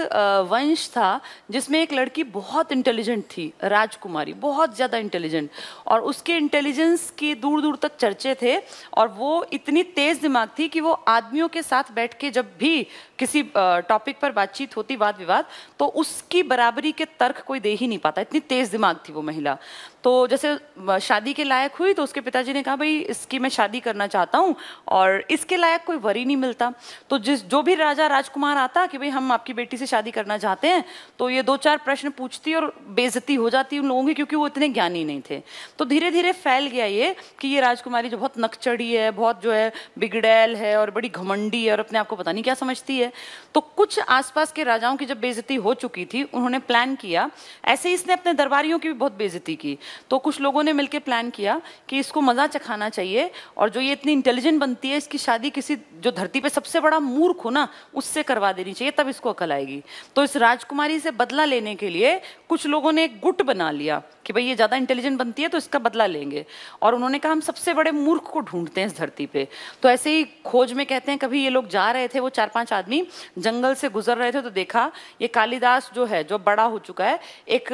वंश था जिसमें एक लड़की बहुत इंटेलिजेंट थी राजकुमारी बहुत ज़्यादा इंटेलिजेंट और उसके इंटेलिजेंस के दूर दूर तक चर्चे थे और वो इतनी तेज़ दिमाग थी कि वो आदमियों के साथ बैठ के जब भी किसी किसी टॉपिक पर बातचीत होती वाद विवाद तो उसकी बराबरी के तर्क कोई दे ही नहीं पाता इतनी तेज दिमाग थी वो महिला तो जैसे शादी के लायक हुई तो उसके पिताजी ने कहा भाई इसकी मैं शादी करना चाहता हूँ और इसके लायक कोई वरी नहीं मिलता तो जिस जो भी राजा राजकुमार आता कि भाई हम आपकी बेटी से शादी करना चाहते हैं तो ये दो चार प्रश्न पूछती और बेजती हो जाती उन लोगों की क्योंकि वो इतने ज्ञानी नहीं थे तो धीरे धीरे फैल गया ये कि ये राजकुमारी जो बहुत नकचढ़ी है बहुत जो है बिगड़ैल है और बड़ी घमंडी है और अपने आप को पता नहीं क्या समझती है तो कुछ आसपास के राजाओं की जब बेजती हो चुकी थी उन्होंने प्लान किया ऐसे ही इसने अपने दरबारियों की भी बहुत बेजती की तो कुछ लोगों ने मिलकर प्लान किया कि इसको मज़ा चखाना चाहिए और जो ये इतनी इंटेलिजेंट बनती है इसकी शादी किसी जो धरती पे सबसे बड़ा मूर्ख हो ना उससे करवा देनी चाहिए तब इसको अकल आएगी तो इस राजकुमारी से बदला लेने के लिए कुछ लोगों ने एक गुट बना लिया कि भाई ये ज़्यादा इंटेलिजेंट बनती है तो इसका बदला लेंगे और उन्होंने कहा हम सबसे बड़े मूर्ख को ढूंढते हैं इस धरती पे तो ऐसे ही खोज में कहते हैं कभी ये लोग जा रहे थे वो चार पांच आदमी जंगल से गुजर रहे थे तो देखा ये कालिदास जो है जो बड़ा हो चुका है एक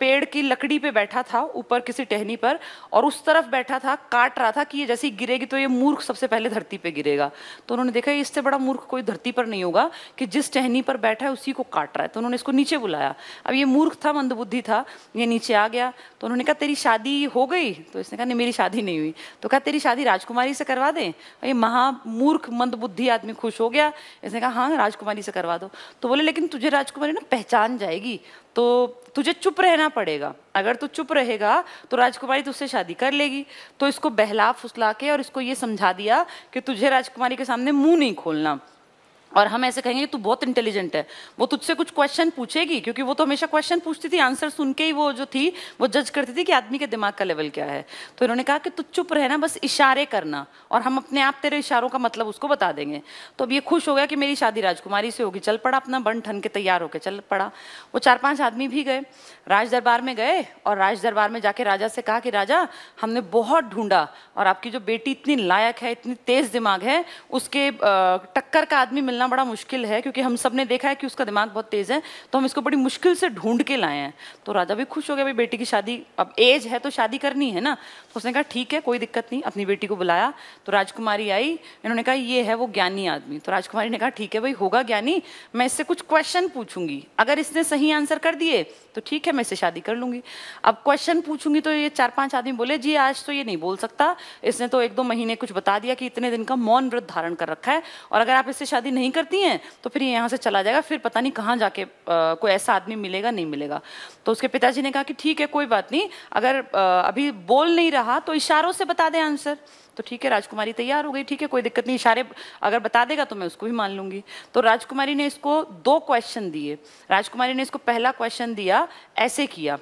पेड़ की लकड़ी पे बैठा था ऊपर किसी टहनी पर और उस तरफ बैठा था काट रहा था कि ये जैसे ही गिरेगी तो ये मूर्ख सबसे पहले धरती पे गिरेगा तो उन्होंने देखा इससे बड़ा मूर्ख कोई धरती पर नहीं होगा कि जिस टहनी पर बैठा है उसी को काट रहा है तो उन्होंने इसको नीचे बुलाया अब ये मूर्ख था मंदबुद्धि था ये नीचे आ गया तो उन्होंने कहा तेरी शादी हो गई तो इसने कहा नहीं मेरी शादी नहीं हुई तो कहा तेरी शादी राजकुमारी से करवा दें ये महामूर्ख मंदबुद्धि आदमी खुश हो गया इसने कहा हाँ राजकुमारी से करवा दो तो बोले लेकिन तुझे राजकुमारी ना पहचान जाएगी तो तुझे चुप रहना पड़ेगा अगर तू चुप रहेगा तो राजकुमारी तुझसे शादी कर लेगी तो इसको बहला फुसला के और इसको ये समझा दिया कि तुझे राजकुमारी के सामने मुंह नहीं खोलना और हम ऐसे कहेंगे तू बहुत इंटेलिजेंट है वो तुझसे कुछ क्वेश्चन पूछेगी क्योंकि वो तो हमेशा क्वेश्चन पूछती थी आंसर सुन के ही वो जो थी वो जज करती थी कि आदमी के दिमाग का लेवल क्या है तो इन्होंने कहा कि तू चुप रहना बस इशारे करना और हम अपने आप तेरे इशारों का मतलब उसको बता देंगे तो अब ये खुश हो गया कि मेरी शादी राजकुमारी से होगी चल पड़ा अपना बन ठन के तैयार होकर चल पड़ा वो चार पाँच आदमी भी गए राज दरबार में गए और राज दरबार में जाके राजा से कहा कि राजा हमने बहुत ढूंढा और आपकी जो बेटी इतनी लायक है इतनी तेज दिमाग है उसके टक्कर का आदमी मिलना मिलना बड़ा मुश्किल है क्योंकि हम सब ने देखा है कि उसका दिमाग बहुत तेज़ है तो हम इसको बड़ी मुश्किल से ढूंढ के लाए हैं तो राजा भी खुश हो गया भाई बेटी की शादी अब एज है तो शादी करनी है ना तो उसने कहा ठीक है कोई दिक्कत नहीं अपनी बेटी को बुलाया तो राजकुमारी आई इन्होंने कहा ये है वो ज्ञानी आदमी तो राजकुमारी ने कहा ठीक है भाई होगा ज्ञानी मैं इससे कुछ क्वेश्चन पूछूंगी अगर इसने सही आंसर कर दिए तो ठीक है मैं इससे शादी कर लूंगी अब क्वेश्चन पूछूंगी तो ये चार पांच आदमी बोले जी आज तो ये नहीं बोल सकता इसने तो एक दो महीने कुछ बता दिया कि इतने दिन का मौन व्रत धारण कर रखा है और अगर आप इससे शादी नहीं करती हैं तो फिर यहाँ से चला जाएगा फिर पता नहीं कहाँ जाके आ, कोई ऐसा आदमी मिलेगा नहीं मिलेगा तो उसके पिताजी ने कहा कि ठीक है कोई बात नहीं अगर आ, अभी बोल नहीं रहा तो इशारों से बता दें आंसर तो ठीक है राजकुमारी तैयार हो गई ठीक है कोई दिक्कत नहीं इशारे अगर बता देगा तो मैं उसको भी मान लूंगी तो राजकुमारी ने इसको दो क्वेश्चन दिए राजकुमारी ने इसको पहला क्वेश्चन दिया ऐसे किया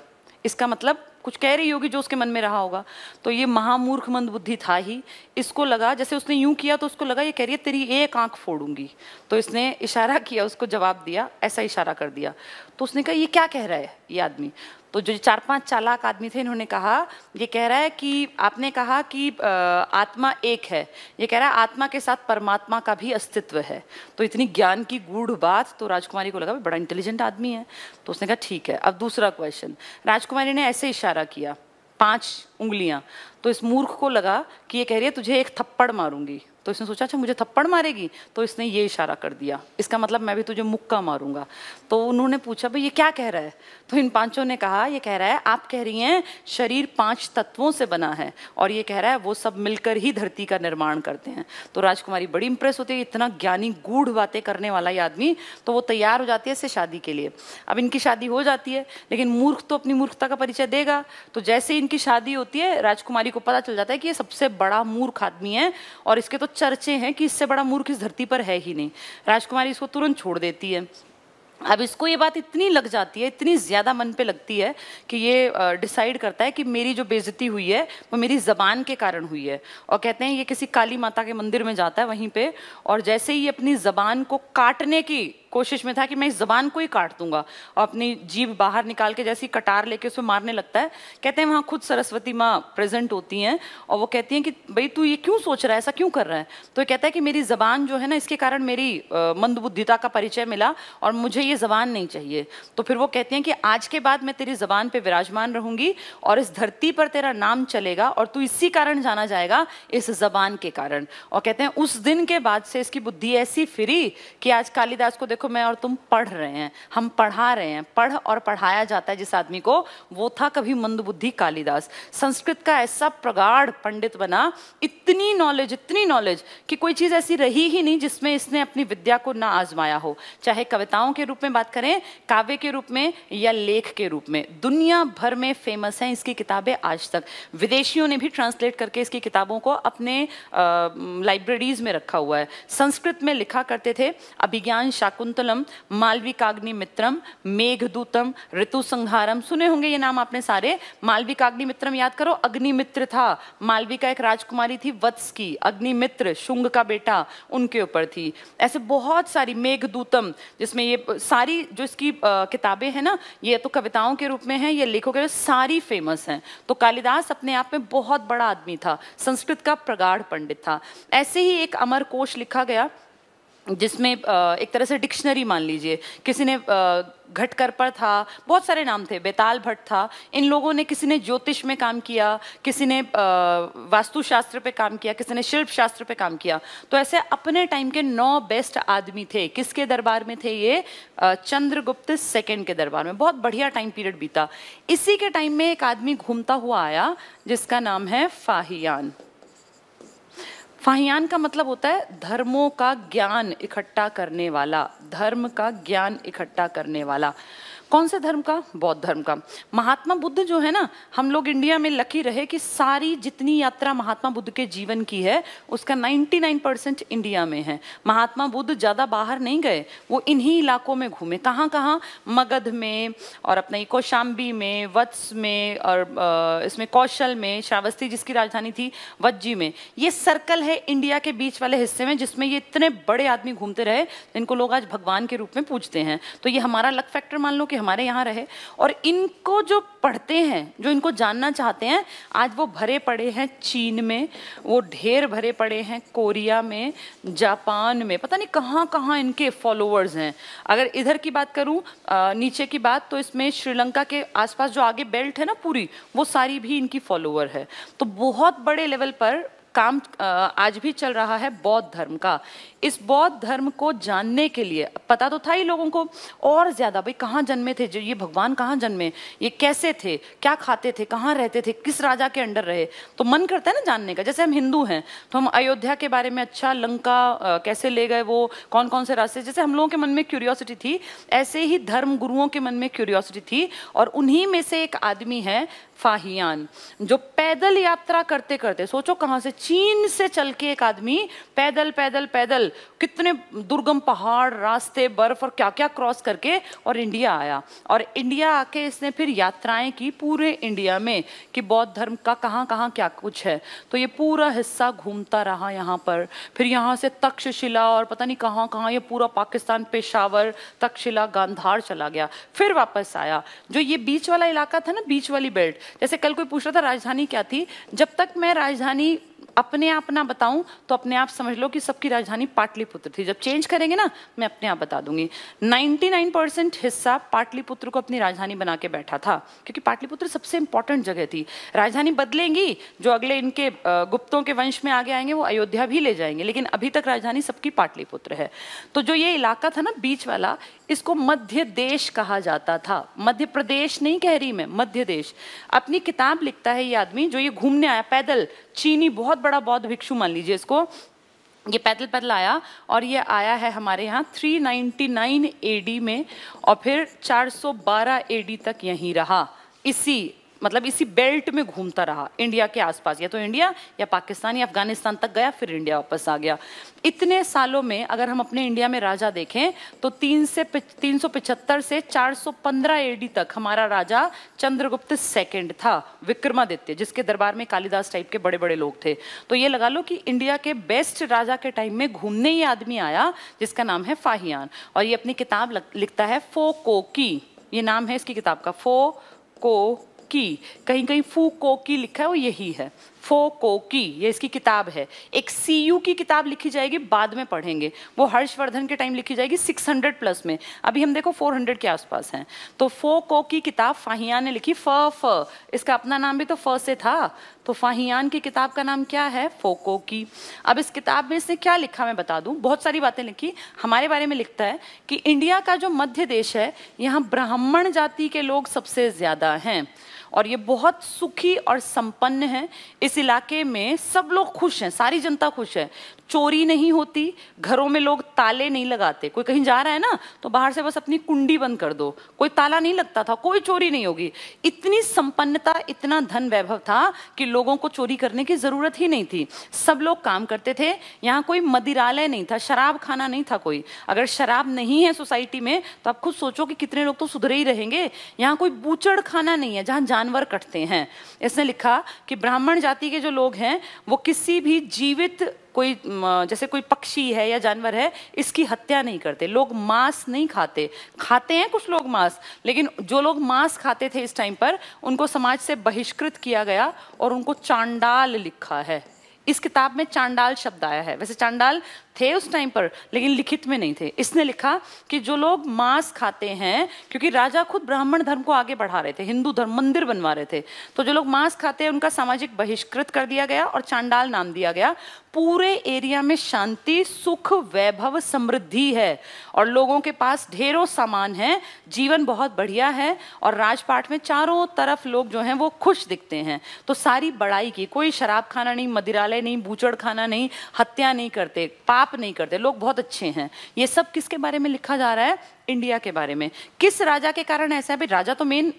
इसका मतलब कुछ कह रही होगी जो उसके मन में रहा होगा तो ये महामूर्ख मंद बुद्धि था ही इसको लगा जैसे उसने यूं किया तो उसको लगा ये कह रही है तेरी एक आंख फोड़ूंगी तो इसने इशारा किया उसको जवाब दिया ऐसा इशारा कर दिया तो उसने कहा ये क्या कह रहा है ये आदमी तो जो चार पांच चालाक आदमी थे इन्होंने कहा ये कह रहा है कि आपने कहा कि आत्मा एक है ये कह रहा है आत्मा के साथ परमात्मा का भी अस्तित्व है तो इतनी ज्ञान की गूढ़ बात तो राजकुमारी को लगा बड़ा इंटेलिजेंट आदमी है तो उसने कहा ठीक है अब दूसरा क्वेश्चन राजकुमारी ने ऐसे इशारा किया पांच उंगलियां तो इस मूर्ख को लगा कि ये कह रही है तुझे एक थप्पड़ मारूंगी तो इसने सोचा अच्छा मुझे थप्पड़ मारेगी तो इसने ये इशारा कर दिया इसका मतलब मैं भी तुझे मुक्का मारूंगा तो उन्होंने पूछा भाई ये क्या कह रहा है तो इन पांचों ने कहा ये कह रहा है आप कह रही हैं शरीर पांच तत्वों से बना है और ये कह रहा है वो सब मिलकर ही धरती का निर्माण करते हैं तो राजकुमारी बड़ी इंप्रेस होती है इतना ज्ञानी गूढ़ बातें करने वाला ये आदमी तो वो तैयार हो जाती है इससे शादी के लिए अब इनकी शादी हो जाती है लेकिन मूर्ख तो अपनी मूर्खता का परिचय देगा तो जैसे इनकी शादी होती है राजकुमारी को पता चल जाता है कि ये सबसे बड़ा मूर्ख आदमी है और इसके तो चर्चे हैं कि इससे बड़ा मूर्ख इस धरती पर है ही नहीं राजकुमारी इसको तुरंत छोड़ देती है अब इसको ये बात इतनी लग जाती है इतनी ज़्यादा मन पे लगती है कि ये डिसाइड करता है कि मेरी जो बेजती हुई है वो मेरी ज़बान के कारण हुई है और कहते हैं ये किसी काली माता के मंदिर में जाता है वहीं पे और जैसे ही अपनी ज़बान को काटने की कोशिश में था कि मैं इस जबान को ही काट दूंगा और अपनी जीव बाहर निकाल के जैसी कटार लेके उसमें मारने लगता है कहते हैं वहाँ खुद सरस्वती माँ प्रेजेंट होती हैं और वो कहती हैं कि भाई तू ये क्यों सोच रहा है ऐसा क्यों कर रहा है तो कहता है कि मेरी जबान जो है ना इसके कारण मेरी मंदबुद्धिता का परिचय मिला और मुझे ये जबान नहीं चाहिए तो फिर वो कहती हैं कि आज के बाद मैं तेरी जबान पर विराजमान रहूंगी और इस धरती पर तेरा नाम चलेगा और तू इसी कारण जाना जाएगा इस जबान के कारण और कहते हैं उस दिन के बाद से इसकी बुद्धि ऐसी फिरी कि आज कालिदास को देखो देखो मैं और तुम पढ़ रहे हैं हम पढ़ा रहे हैं पढ़ और पढ़ाया जाता है जिस आदमी को वो था कभी मंदबुद्धि कालिदास संस्कृत का ऐसा प्रगाढ़ पंडित बना इतनी नॉलेज इतनी नॉलेज कि कोई चीज़ ऐसी रही ही नहीं जिसमें इसने अपनी विद्या को ना आजमाया हो चाहे कविताओं के रूप में बात करें काव्य के रूप में या लेख के रूप में दुनिया भर में फेमस हैं इसकी किताबें आज तक विदेशियों ने भी ट्रांसलेट करके इसकी किताबों को अपने लाइब्रेरीज में रखा हुआ है संस्कृत में लिखा करते थे अभिज्ञान शाकुन शकुंतलम मालविकाग्नि मित्रम मेघदूतम ऋतु संहारम सुने होंगे ये नाम आपने सारे मालविकाग्नि मित्रम याद करो अग्निमित्र था मालविका एक राजकुमारी थी वत्स की अग्निमित्र शुंग का बेटा उनके ऊपर थी ऐसे बहुत सारी मेघदूतम जिसमें ये सारी जो इसकी किताबें हैं ना ये तो कविताओं के रूप में है ये लेखों के सारी फेमस हैं तो कालिदास अपने आप में बहुत बड़ा आदमी था संस्कृत का प्रगाढ़ पंडित था ऐसे ही एक अमर कोश लिखा गया जिसमें एक तरह से डिक्शनरी मान लीजिए किसी ने घटकरपर था बहुत सारे नाम थे बेताल भट्ट था इन लोगों ने किसी ने ज्योतिष में काम किया किसी ने वास्तुशास्त्र पे काम किया किसी ने शिल्प शास्त्र पे काम किया तो ऐसे अपने टाइम के नौ बेस्ट आदमी थे किसके दरबार में थे ये चंद्रगुप्त सेकेंड के दरबार में बहुत बढ़िया टाइम पीरियड बीता इसी के टाइम में एक आदमी घूमता हुआ आया जिसका नाम है फाहियान फाहियान का मतलब होता है धर्मों का ज्ञान इकट्ठा करने वाला धर्म का ज्ञान इकट्ठा करने वाला कौन से धर्म का बौद्ध धर्म का महात्मा बुद्ध जो है ना हम लोग इंडिया में लकी रहे कि सारी जितनी यात्रा महात्मा बुद्ध के जीवन की है उसका 99 परसेंट इंडिया में है महात्मा बुद्ध ज़्यादा बाहर नहीं गए वो इन्हीं इलाकों में घूमे कहाँ कहाँ मगध में और अपने कौशाम्बी में वत्स में और इसमें कौशल में श्रावस्ती जिसकी राजधानी थी वज्जी में ये सर्कल है इंडिया के बीच वाले हिस्से में जिसमें ये इतने बड़े आदमी घूमते रहे इनको लोग आज भगवान के रूप में पूजते हैं तो ये हमारा लक फैक्टर मान लो कि हमारे यहाँ रहे और इनको जो पढ़ते हैं जो इनको जानना चाहते हैं आज वो भरे पड़े हैं चीन में वो ढेर भरे पड़े हैं कोरिया में जापान में पता नहीं कहाँ कहाँ इनके फॉलोअर्स हैं अगर इधर की बात करूँ नीचे की बात तो इसमें श्रीलंका के आसपास जो आगे बेल्ट है ना पूरी वो सारी भी इनकी फॉलोअर है तो बहुत बड़े लेवल पर काम आज भी चल रहा है बौद्ध धर्म का इस बौद्ध धर्म को जानने के लिए पता तो था ही लोगों को और ज़्यादा भाई कहाँ जन्मे थे जो ये भगवान कहाँ जन्मे ये कैसे थे क्या खाते थे कहाँ रहते थे किस राजा के अंडर रहे तो मन करता है ना जानने का जैसे हम हिंदू हैं तो हम अयोध्या के बारे में अच्छा लंका कैसे ले गए वो कौन कौन से रास्ते जैसे हम लोगों के मन में क्यूरियोसिटी थी ऐसे ही धर्म गुरुओं के मन में क्यूरियोसिटी थी और उन्हीं में से एक आदमी है फाहियान जो पैदल यात्रा करते करते सोचो कहाँ से चीन से चल के एक आदमी पैदल पैदल पैदल कितने दुर्गम पहाड़ रास्ते बर्फ और क्या क्या क्रॉस करके और इंडिया आया और इंडिया आके इसने फिर यात्राएं की पूरे इंडिया में कि बौद्ध धर्म का कहाँ कहाँ क्या कुछ है तो ये पूरा हिस्सा घूमता रहा यहाँ पर फिर यहाँ से तक्षशिला और पता नहीं कहाँ कहाँ ये पूरा पाकिस्तान पेशावर तक्षशिला गांधार चला गया फिर वापस आया जो ये बीच वाला इलाका था ना बीच वाली बेल्ट जैसे कल कोई पूछ रहा था राजधानी क्या थी जब तक मैं राजधानी अपने आप ना बताऊं तो अपने आप समझ लो कि सबकी राजधानी पाटलिपुत्र थी जब चेंज करेंगे ना मैं अपने आप बता दूंगी 99 परसेंट हिस्सा पाटलिपुत्र को अपनी राजधानी बना के बैठा था क्योंकि पाटलिपुत्र सबसे इंपॉर्टेंट जगह थी राजधानी बदलेंगी जो अगले इनके गुप्तों के वंश में आगे आएंगे वो अयोध्या भी ले जाएंगे लेकिन अभी तक राजधानी सबकी पाटलिपुत्र है तो जो ये इलाका था ना बीच वाला इसको मध्य देश कहा जाता था मध्य प्रदेश नहीं कह रही मैं मध्य देश अपनी किताब लिखता है ये आदमी जो ये घूमने आया पैदल चीनी बहुत बड़ा बौद्ध भिक्षु मान लीजिए इसको ये पैदल पैदल आया और ये आया है हमारे यहाँ 399 एडी में और फिर 412 एडी तक यहीं रहा इसी मतलब इसी बेल्ट में घूमता रहा इंडिया के आसपास या तो इंडिया या पाकिस्तान या अफगानिस्तान तक गया फिर इंडिया वापस आ गया इतने सालों में अगर हम अपने इंडिया में राजा देखें तो तीन से तीन सौ पिछहत्तर से चार सौ पंद्रह एडी तक हमारा राजा चंद्रगुप्त सेकंड था विक्रमादित्य जिसके दरबार में कालिदास टाइप के बड़े बड़े लोग थे तो ये लगा लो कि इंडिया के बेस्ट राजा के टाइम में घूमने ही आदमी आया जिसका नाम है फाहियान और ये अपनी किताब लिखता है फो को की ये नाम है इसकी किताब का फो को फोकी कहीं कहीं फू कोकी लिखा है वो यही है फो फोकोकी ये इसकी किताब है एक सी यू की किताब लिखी जाएगी बाद में पढ़ेंगे वो हर्षवर्धन के टाइम लिखी जाएगी 600 प्लस में अभी हम देखो 400 के आसपास हैं तो को की किताब फाहियान ने लिखी फ फ इसका अपना नाम भी तो फ से था तो फाहियान की किताब का नाम क्या है फोको की अब इस किताब में इसने क्या लिखा मैं बता दूं बहुत सारी बातें लिखी हमारे बारे में लिखता है कि इंडिया का जो मध्य देश है यहाँ ब्राह्मण जाति के लोग सबसे ज़्यादा हैं और ये बहुत सुखी और संपन्न है इस इलाके में सब लोग खुश हैं सारी जनता खुश है चोरी नहीं होती घरों में लोग ताले नहीं लगाते कोई कहीं जा रहा है ना तो बाहर से बस अपनी कुंडी बंद कर दो कोई ताला नहीं लगता था कोई चोरी नहीं होगी इतनी संपन्नता इतना धन वैभव था कि लोगों को चोरी करने की जरूरत ही नहीं थी सब लोग काम करते थे यहाँ कोई मदिरालय नहीं था शराब खाना नहीं था कोई अगर शराब नहीं है सोसाइटी में तो आप खुद सोचो कि कितने लोग तो सुधरे ही रहेंगे यहाँ कोई बूचड़ खाना नहीं है जहाँ जानवर कटते हैं इसने लिखा कि ब्राह्मण जाति के जो लोग हैं वो किसी भी जीवित कोई जैसे कोई पक्षी है या जानवर है इसकी हत्या नहीं करते लोग मांस नहीं खाते खाते हैं कुछ लोग मांस लेकिन जो लोग मांस खाते थे इस टाइम पर उनको समाज से बहिष्कृत किया गया और उनको चांडाल लिखा है इस किताब में चांडाल शब्द आया है वैसे चांडाल थे उस टाइम पर लेकिन लिखित में नहीं थे इसने लिखा कि जो लोग मांस खाते हैं क्योंकि राजा खुद ब्राह्मण धर्म को आगे बढ़ा रहे थे हिंदू धर्म मंदिर बनवा रहे थे तो जो लोग मांस खाते हैं उनका सामाजिक बहिष्कृत कर दिया गया और चांडाल नाम दिया गया पूरे एरिया में शांति सुख वैभव समृद्धि है और लोगों के पास ढेरों सामान है जीवन बहुत बढ़िया है और राजपाट में चारों तरफ लोग जो हैं वो खुश दिखते हैं तो सारी बड़ाई की कोई शराब खाना नहीं मदिरालय नहीं बूचड़ खाना नहीं हत्या नहीं करते आप नहीं करते लोग बहुत अच्छे हैं ये सब किसके बारे में लिखा जा रहा है इंडिया के बारे में किस राजा के कारण ऐसा है भाई राजा तो मेन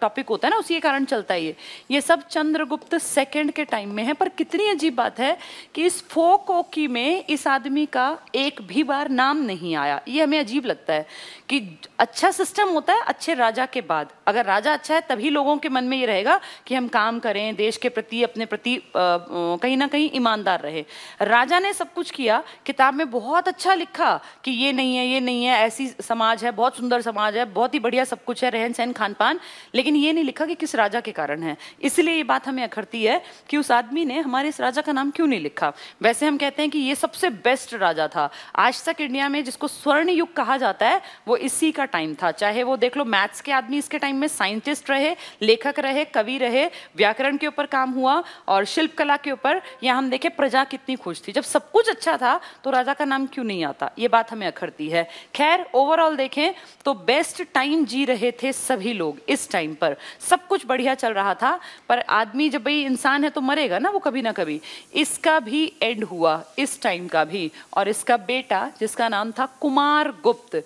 टॉपिक होता है ना उसी के कारण चलता है ये ये सब चंद्रगुप्त सेकंड के टाइम में है पर कितनी अजीब बात है कि इस फोकोकी में इस आदमी का एक भी बार नाम नहीं आया ये हमें अजीब लगता है कि अच्छा सिस्टम होता है अच्छे राजा के बाद अगर राजा अच्छा है तभी लोगों के मन में ये रहेगा कि हम काम करें देश के प्रति अपने प्रति कहीं ना कहीं ईमानदार रहे राजा ने सब कुछ किया किताब में बहुत अच्छा लिखा कि ये नहीं है ये नहीं है ऐसी समाज समाज है बहुत सुंदर समाज है बहुत ही बढ़िया सब कुछ है रहन सहन खान पान लेकिन ये नहीं लिखा कि किस राजा के कारण है इसलिए ये बात हमें अखरती है कि उस आदमी ने हमारे इस राजा का नाम क्यों नहीं लिखा वैसे हम कहते हैं कि ये सबसे बेस्ट राजा था आज तक इंडिया में जिसको स्वर्ण युग कहा जाता है वो इसी का टाइम था चाहे वो देख लो मैथ्स के आदमी इसके टाइम में साइंटिस्ट रहे लेखक रहे कवि रहे व्याकरण के ऊपर काम हुआ और शिल्प कला के ऊपर या हम देखें प्रजा कितनी खुश थी जब सब कुछ अच्छा था तो राजा का नाम क्यों नहीं आता ये बात हमें अखरती है खैर ओवरऑल देखें तो बेस्ट टाइम जी रहे थे सभी लोग इस टाइम पर सब कुछ बढ़िया चल रहा था पर आदमी जब भाई इंसान है तो मरेगा ना वो कभी ना कभी इसका भी एंड हुआ इस टाइम का भी और इसका बेटा जिसका नाम था कुमार गुप्त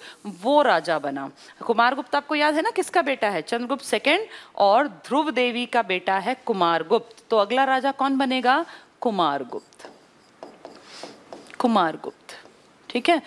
वो राजा बना कुमार गुप्त आपको याद है ना किसका बेटा है चंद्रगुप्त सेकेंड और ध्रुव देवी का बेटा है कुमार गुप्त तो अगला राजा कौन बनेगा कुमार गुप्त कुमार गुप्त ठीक है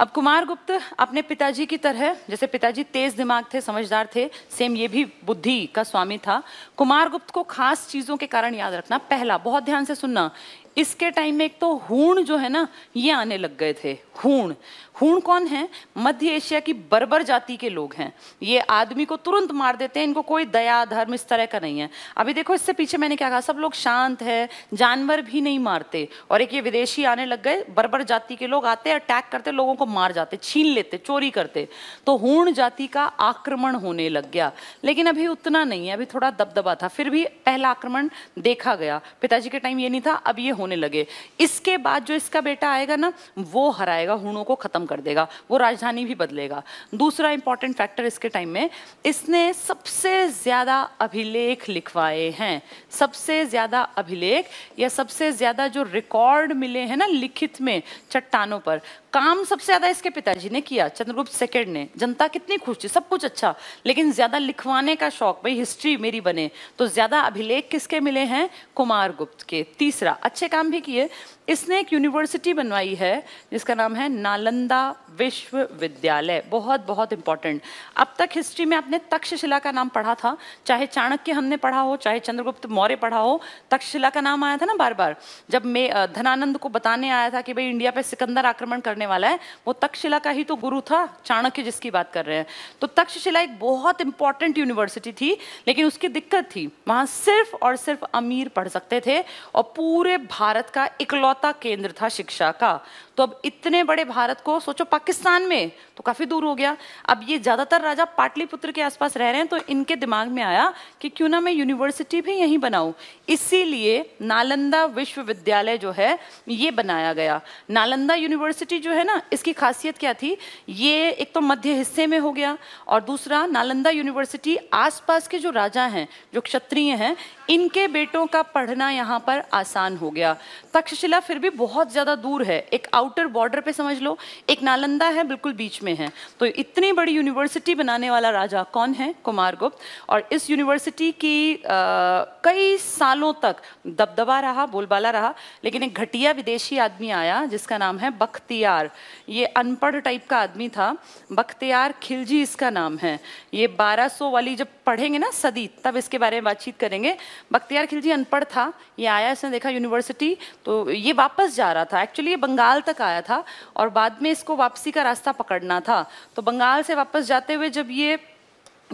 अब कुमार गुप्त अपने पिताजी की तरह जैसे पिताजी तेज दिमाग थे समझदार थे सेम ये भी बुद्धि का स्वामी था कुमार गुप्त को खास चीजों के कारण याद रखना पहला बहुत ध्यान से सुनना इसके टाइम में एक तो हूण जो है ना ये आने लग गए थे हूण हूण कौन है मध्य एशिया की बर्बर जाति के लोग हैं ये आदमी को तुरंत मार देते हैं इनको कोई दया धर्म इस तरह का नहीं है अभी देखो इससे पीछे मैंने क्या कहा सब लोग शांत है जानवर भी नहीं मारते और एक ये विदेशी आने लग गए बर्बर जाति के लोग आते अटैक करते लोगों को मार जाते छीन लेते चोरी करते तो हूण जाति का आक्रमण होने लग गया लेकिन अभी उतना नहीं है अभी थोड़ा दबदबा था फिर भी पहला आक्रमण देखा गया पिताजी के टाइम ये नहीं था अब ये होने होने लगे इसके बाद जो इसका बेटा आएगा ना वो हराएगा हुनों को ख़त्म कर देगा वो राजधानी भी बदलेगा दूसरा इंपॉर्टेंट फैक्टर इसके टाइम में इसने सबसे ज़्यादा अभिलेख लिखवाए हैं सबसे ज़्यादा अभिलेख या सबसे ज़्यादा जो रिकॉर्ड मिले हैं ना लिखित में चट्टानों पर काम सबसे ज्यादा इसके पिताजी ने किया चंद्रगुप्त सेकेंड ने जनता कितनी खुश थी सब कुछ अच्छा लेकिन ज्यादा लिखवाने का शौक भाई हिस्ट्री मेरी बने तो ज्यादा अभिलेख किसके मिले हैं कुमार गुप्त के तीसरा अच्छे काम भी किए इसने एक यूनिवर्सिटी बनवाई है जिसका नाम है नालंदा विश्वविद्यालय बहुत बहुत इंपॉर्टेंट अब तक हिस्ट्री में आपने तक्षशिला का नाम पढ़ा था चाहे चाणक्य हमने पढ़ा हो चाहे चंद्रगुप्त मौर्य पढ़ा हो तक्षशिला का नाम आया था ना बार बार जब मैं धनानंद को बताने आया था कि भाई इंडिया पे सिकंदर आक्रमण करने वाला है वो तक्षशिला का ही तो गुरु था चाणक्य जिसकी बात कर रहे हैं तो तक्षशिला एक बहुत इंपॉर्टेंट यूनिवर्सिटी थी लेकिन उसकी दिक्कत थी वहाँ सिर्फ और सिर्फ अमीर पढ़ सकते थे और पूरे भारत का इकलौता इकलौता केंद्र था शिक्षा का तो अब इतने बड़े भारत को सोचो पाकिस्तान में तो काफी दूर हो गया अब ये ज्यादातर राजा पाटलिपुत्र के आसपास रह रहे हैं तो इनके दिमाग में आया कि क्यों ना मैं यूनिवर्सिटी भी यहीं बनाऊं इसीलिए नालंदा विश्वविद्यालय जो है ये बनाया गया नालंदा यूनिवर्सिटी जो है ना इसकी खासियत क्या थी ये एक तो मध्य हिस्से में हो गया और दूसरा नालंदा यूनिवर्सिटी आसपास के जो राजा हैं जो क्षत्रिय हैं इनके बेटों का पढ़ना यहाँ पर आसान हो गया तक्षशिला फिर भी बहुत ज़्यादा दूर है एक आउटर बॉर्डर पे समझ लो एक नालंदा है बिल्कुल बीच में है तो इतनी बड़ी यूनिवर्सिटी बनाने वाला राजा कौन है कुमार गुप्त और इस यूनिवर्सिटी की आ, कई सालों तक दबदबा रहा बोलबाला रहा लेकिन एक घटिया विदेशी आदमी आया जिसका नाम है बख्तियार ये अनपढ़ टाइप का आदमी था बख्तियार खिलजी इसका नाम है ये बारह वाली जब पढ़ेंगे ना सदी तब इसके बारे में बातचीत करेंगे बख्तियार खिलजी अनपढ़ था ये आया इसने देखा यूनिवर्सिटी तो ये वापस जा रहा था एक्चुअली ये बंगाल तक आया था और बाद में इसको वापसी का रास्ता पकड़ना था तो बंगाल से वापस जाते हुए जब ये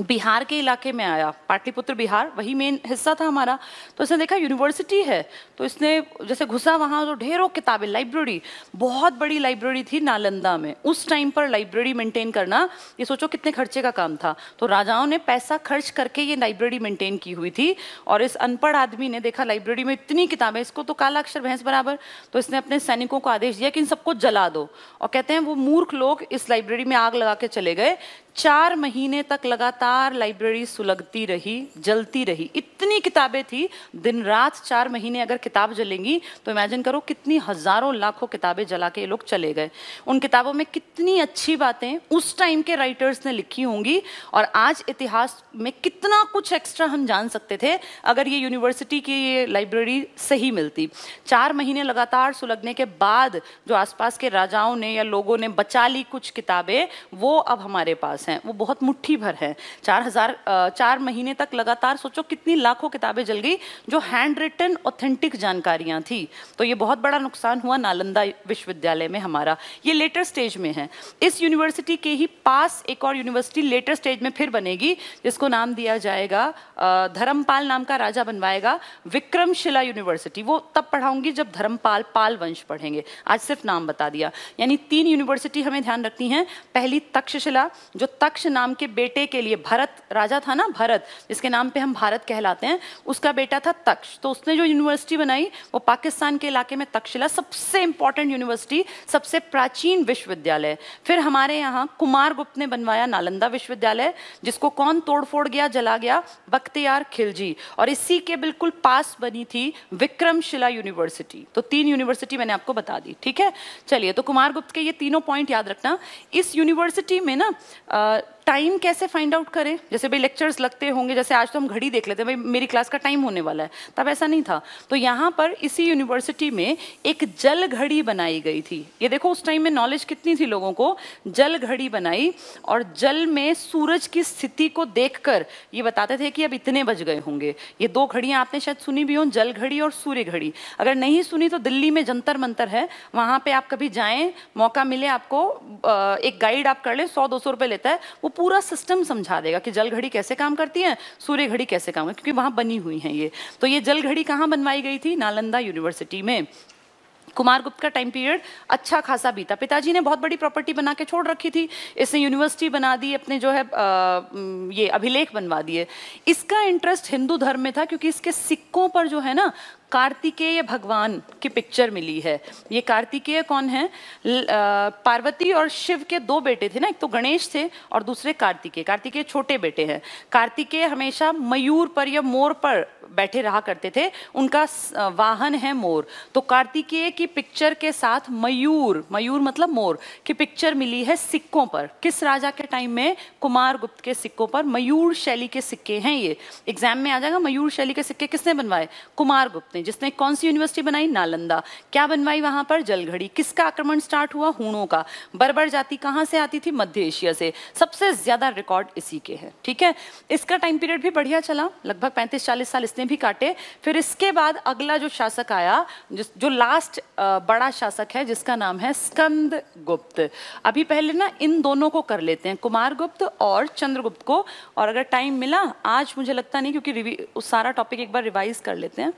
बिहार के इलाके में आया पाटलिपुत्र बिहार वही मेन हिस्सा था हमारा तो इसने देखा यूनिवर्सिटी है तो इसने जैसे घुसा वहाँ तो ढेरों किताबें लाइब्रेरी बहुत बड़ी लाइब्रेरी थी नालंदा में उस टाइम पर लाइब्रेरी मेंटेन करना ये सोचो कितने खर्चे का काम था तो राजाओं ने पैसा खर्च करके ये लाइब्रेरी मेंटेन की हुई थी और इस अनपढ़ आदमी ने देखा लाइब्रेरी में इतनी किताबें इसको तो काला अक्षर भैंस बराबर तो इसने अपने सैनिकों को आदेश दिया कि इन सबको जला दो और कहते हैं वो मूर्ख लोग इस लाइब्रेरी में आग लगा के चले गए चार महीने तक लगातार लाइब्रेरी सुलगती रही जलती रही इतनी किताबें थी दिन रात चार महीने अगर किताब जलेंगी तो इमेजिन करो कितनी हजारों लाखों किताबें जला के ये लोग चले गए उन किताबों में कितनी अच्छी बातें उस टाइम के राइटर्स ने लिखी होंगी और आज इतिहास में कितना कुछ एक्स्ट्रा हम जान सकते थे अगर ये यूनिवर्सिटी की ये लाइब्रेरी सही मिलती चार महीने लगातार सुलगने के बाद जो आसपास के राजाओं ने या लोगों ने बचा ली कुछ किताबें वो अब हमारे पास किताब्स हैं वो बहुत मुट्ठी भर हैं चार हज़ार चार महीने तक लगातार सोचो कितनी लाखों किताबें जल गई जो हैंड रिटन ऑथेंटिक जानकारियाँ थी तो ये बहुत बड़ा नुकसान हुआ नालंदा विश्वविद्यालय में हमारा ये लेटर स्टेज में है इस यूनिवर्सिटी के ही पास एक और यूनिवर्सिटी लेटर स्टेज में फिर बनेगी जिसको नाम दिया जाएगा धर्मपाल नाम का राजा बनवाएगा विक्रमशिला यूनिवर्सिटी वो तब पढ़ाऊंगी जब धर्मपाल पाल वंश पढ़ेंगे आज सिर्फ नाम बता दिया यानी तीन यूनिवर्सिटी हमें ध्यान रखनी है पहली तक्षशिला जो तक्ष नाम के बेटे के लिए भरत राजा था ना भरत जिसके नाम पे हम भारत कहलाते हैं उसका बेटा था तक्ष तो उसने जो यूनिवर्सिटी बनाई वो पाकिस्तान के इलाके में तक्षशिला सबसे इंपॉर्टेंट यूनिवर्सिटी सबसे प्राचीन विश्वविद्यालय फिर हमारे यहाँ कुमार गुप्त ने बनवाया नालंदा विश्वविद्यालय जिसको कौन तोड़ गया जला गया बख्तियार खिलजी और इसी के बिल्कुल पास बनी थी विक्रमशिला यूनिवर्सिटी तो तीन यूनिवर्सिटी मैंने आपको बता दी ठीक है चलिए तो कुमार गुप्त के ये तीनों पॉइंट याद रखना इस यूनिवर्सिटी में ना uh, टाइम कैसे फाइंड आउट करें जैसे भाई लेक्चर्स लगते होंगे जैसे आज तो हम घड़ी देख लेते हैं भाई मेरी क्लास का टाइम होने वाला है तब ऐसा नहीं था तो यहाँ पर इसी यूनिवर्सिटी में एक जल घड़ी बनाई गई थी ये देखो उस टाइम में नॉलेज कितनी थी लोगों को जल घड़ी बनाई और जल में सूरज की स्थिति को कर ये बताते थे कि अब इतने बज गए होंगे ये दो घड़ियाँ आपने शायद सुनी भी हों जल घड़ी और सूर्य घड़ी अगर नहीं सुनी तो दिल्ली में जंतर मंतर है वहाँ पर आप कभी जाएँ मौका मिले आपको एक गाइड आप कर लें सौ दो सौ रुपये लेता है वो पूरा सिस्टम समझा देगा कि जल घड़ी कैसे काम करती है सूर्य घड़ी कैसे काम करती है क्योंकि वहां बनी हुई है ये तो ये जल घड़ी कहाँ बनवाई गई थी नालंदा यूनिवर्सिटी में कुमार गुप्त का टाइम पीरियड अच्छा खासा बीता पिताजी ने बहुत बड़ी प्रॉपर्टी बना के छोड़ रखी थी इसने यूनिवर्सिटी बना दी अपने जो है आ, ये अभिलेख बनवा दिए इसका इंटरेस्ट हिंदू धर्म में था क्योंकि इसके सिक्कों पर जो है ना कार्तिकेय भगवान की पिक्चर मिली है ये कार्तिकेय कौन है पार्वती और शिव के दो बेटे थे ना एक तो गणेश थे और दूसरे कार्तिकेय कार्तिकेय छोटे बेटे हैं कार्तिकेय हमेशा मयूर पर या मोर पर बैठे रहा करते थे उनका वाहन है मोर तो कार्तिकेय की पिक्चर के साथ मयूर मयूर मतलब मोर की पिक्चर मिली है सिक्कों पर किस राजा के टाइम में कुमार गुप्त के सिक्कों पर मयूर शैली के सिक्के हैं ये एग्जाम में आ जाएगा मयूर शैली के सिक्के किसने बनवाए कुमार गुप्त ने जिसने कौन सी यूनिवर्सिटी बनाई नालंदा क्या बनवाई वहां पर जलघड़ी किसका आक्रमण स्टार्ट हुआ हूणों का बर्बर जाति कहां से आती थी मध्य एशिया से सबसे ज्यादा रिकॉर्ड इसी के है ठीक है इसका टाइम पीरियड भी बढ़िया चला लगभग पैंतीस चालीस साल इसने भी काटे फिर इसके बाद अगला जो शासक आया जो लास्ट बड़ा शासक है जिसका नाम है स्कंद गुप्त अभी पहले ना इन दोनों को कर लेते हैं कुमार गुप्त और चंद्रगुप्त को और अगर टाइम मिला आज मुझे लगता नहीं क्योंकि उस सारा टॉपिक एक बार रिवाइज कर लेते हैं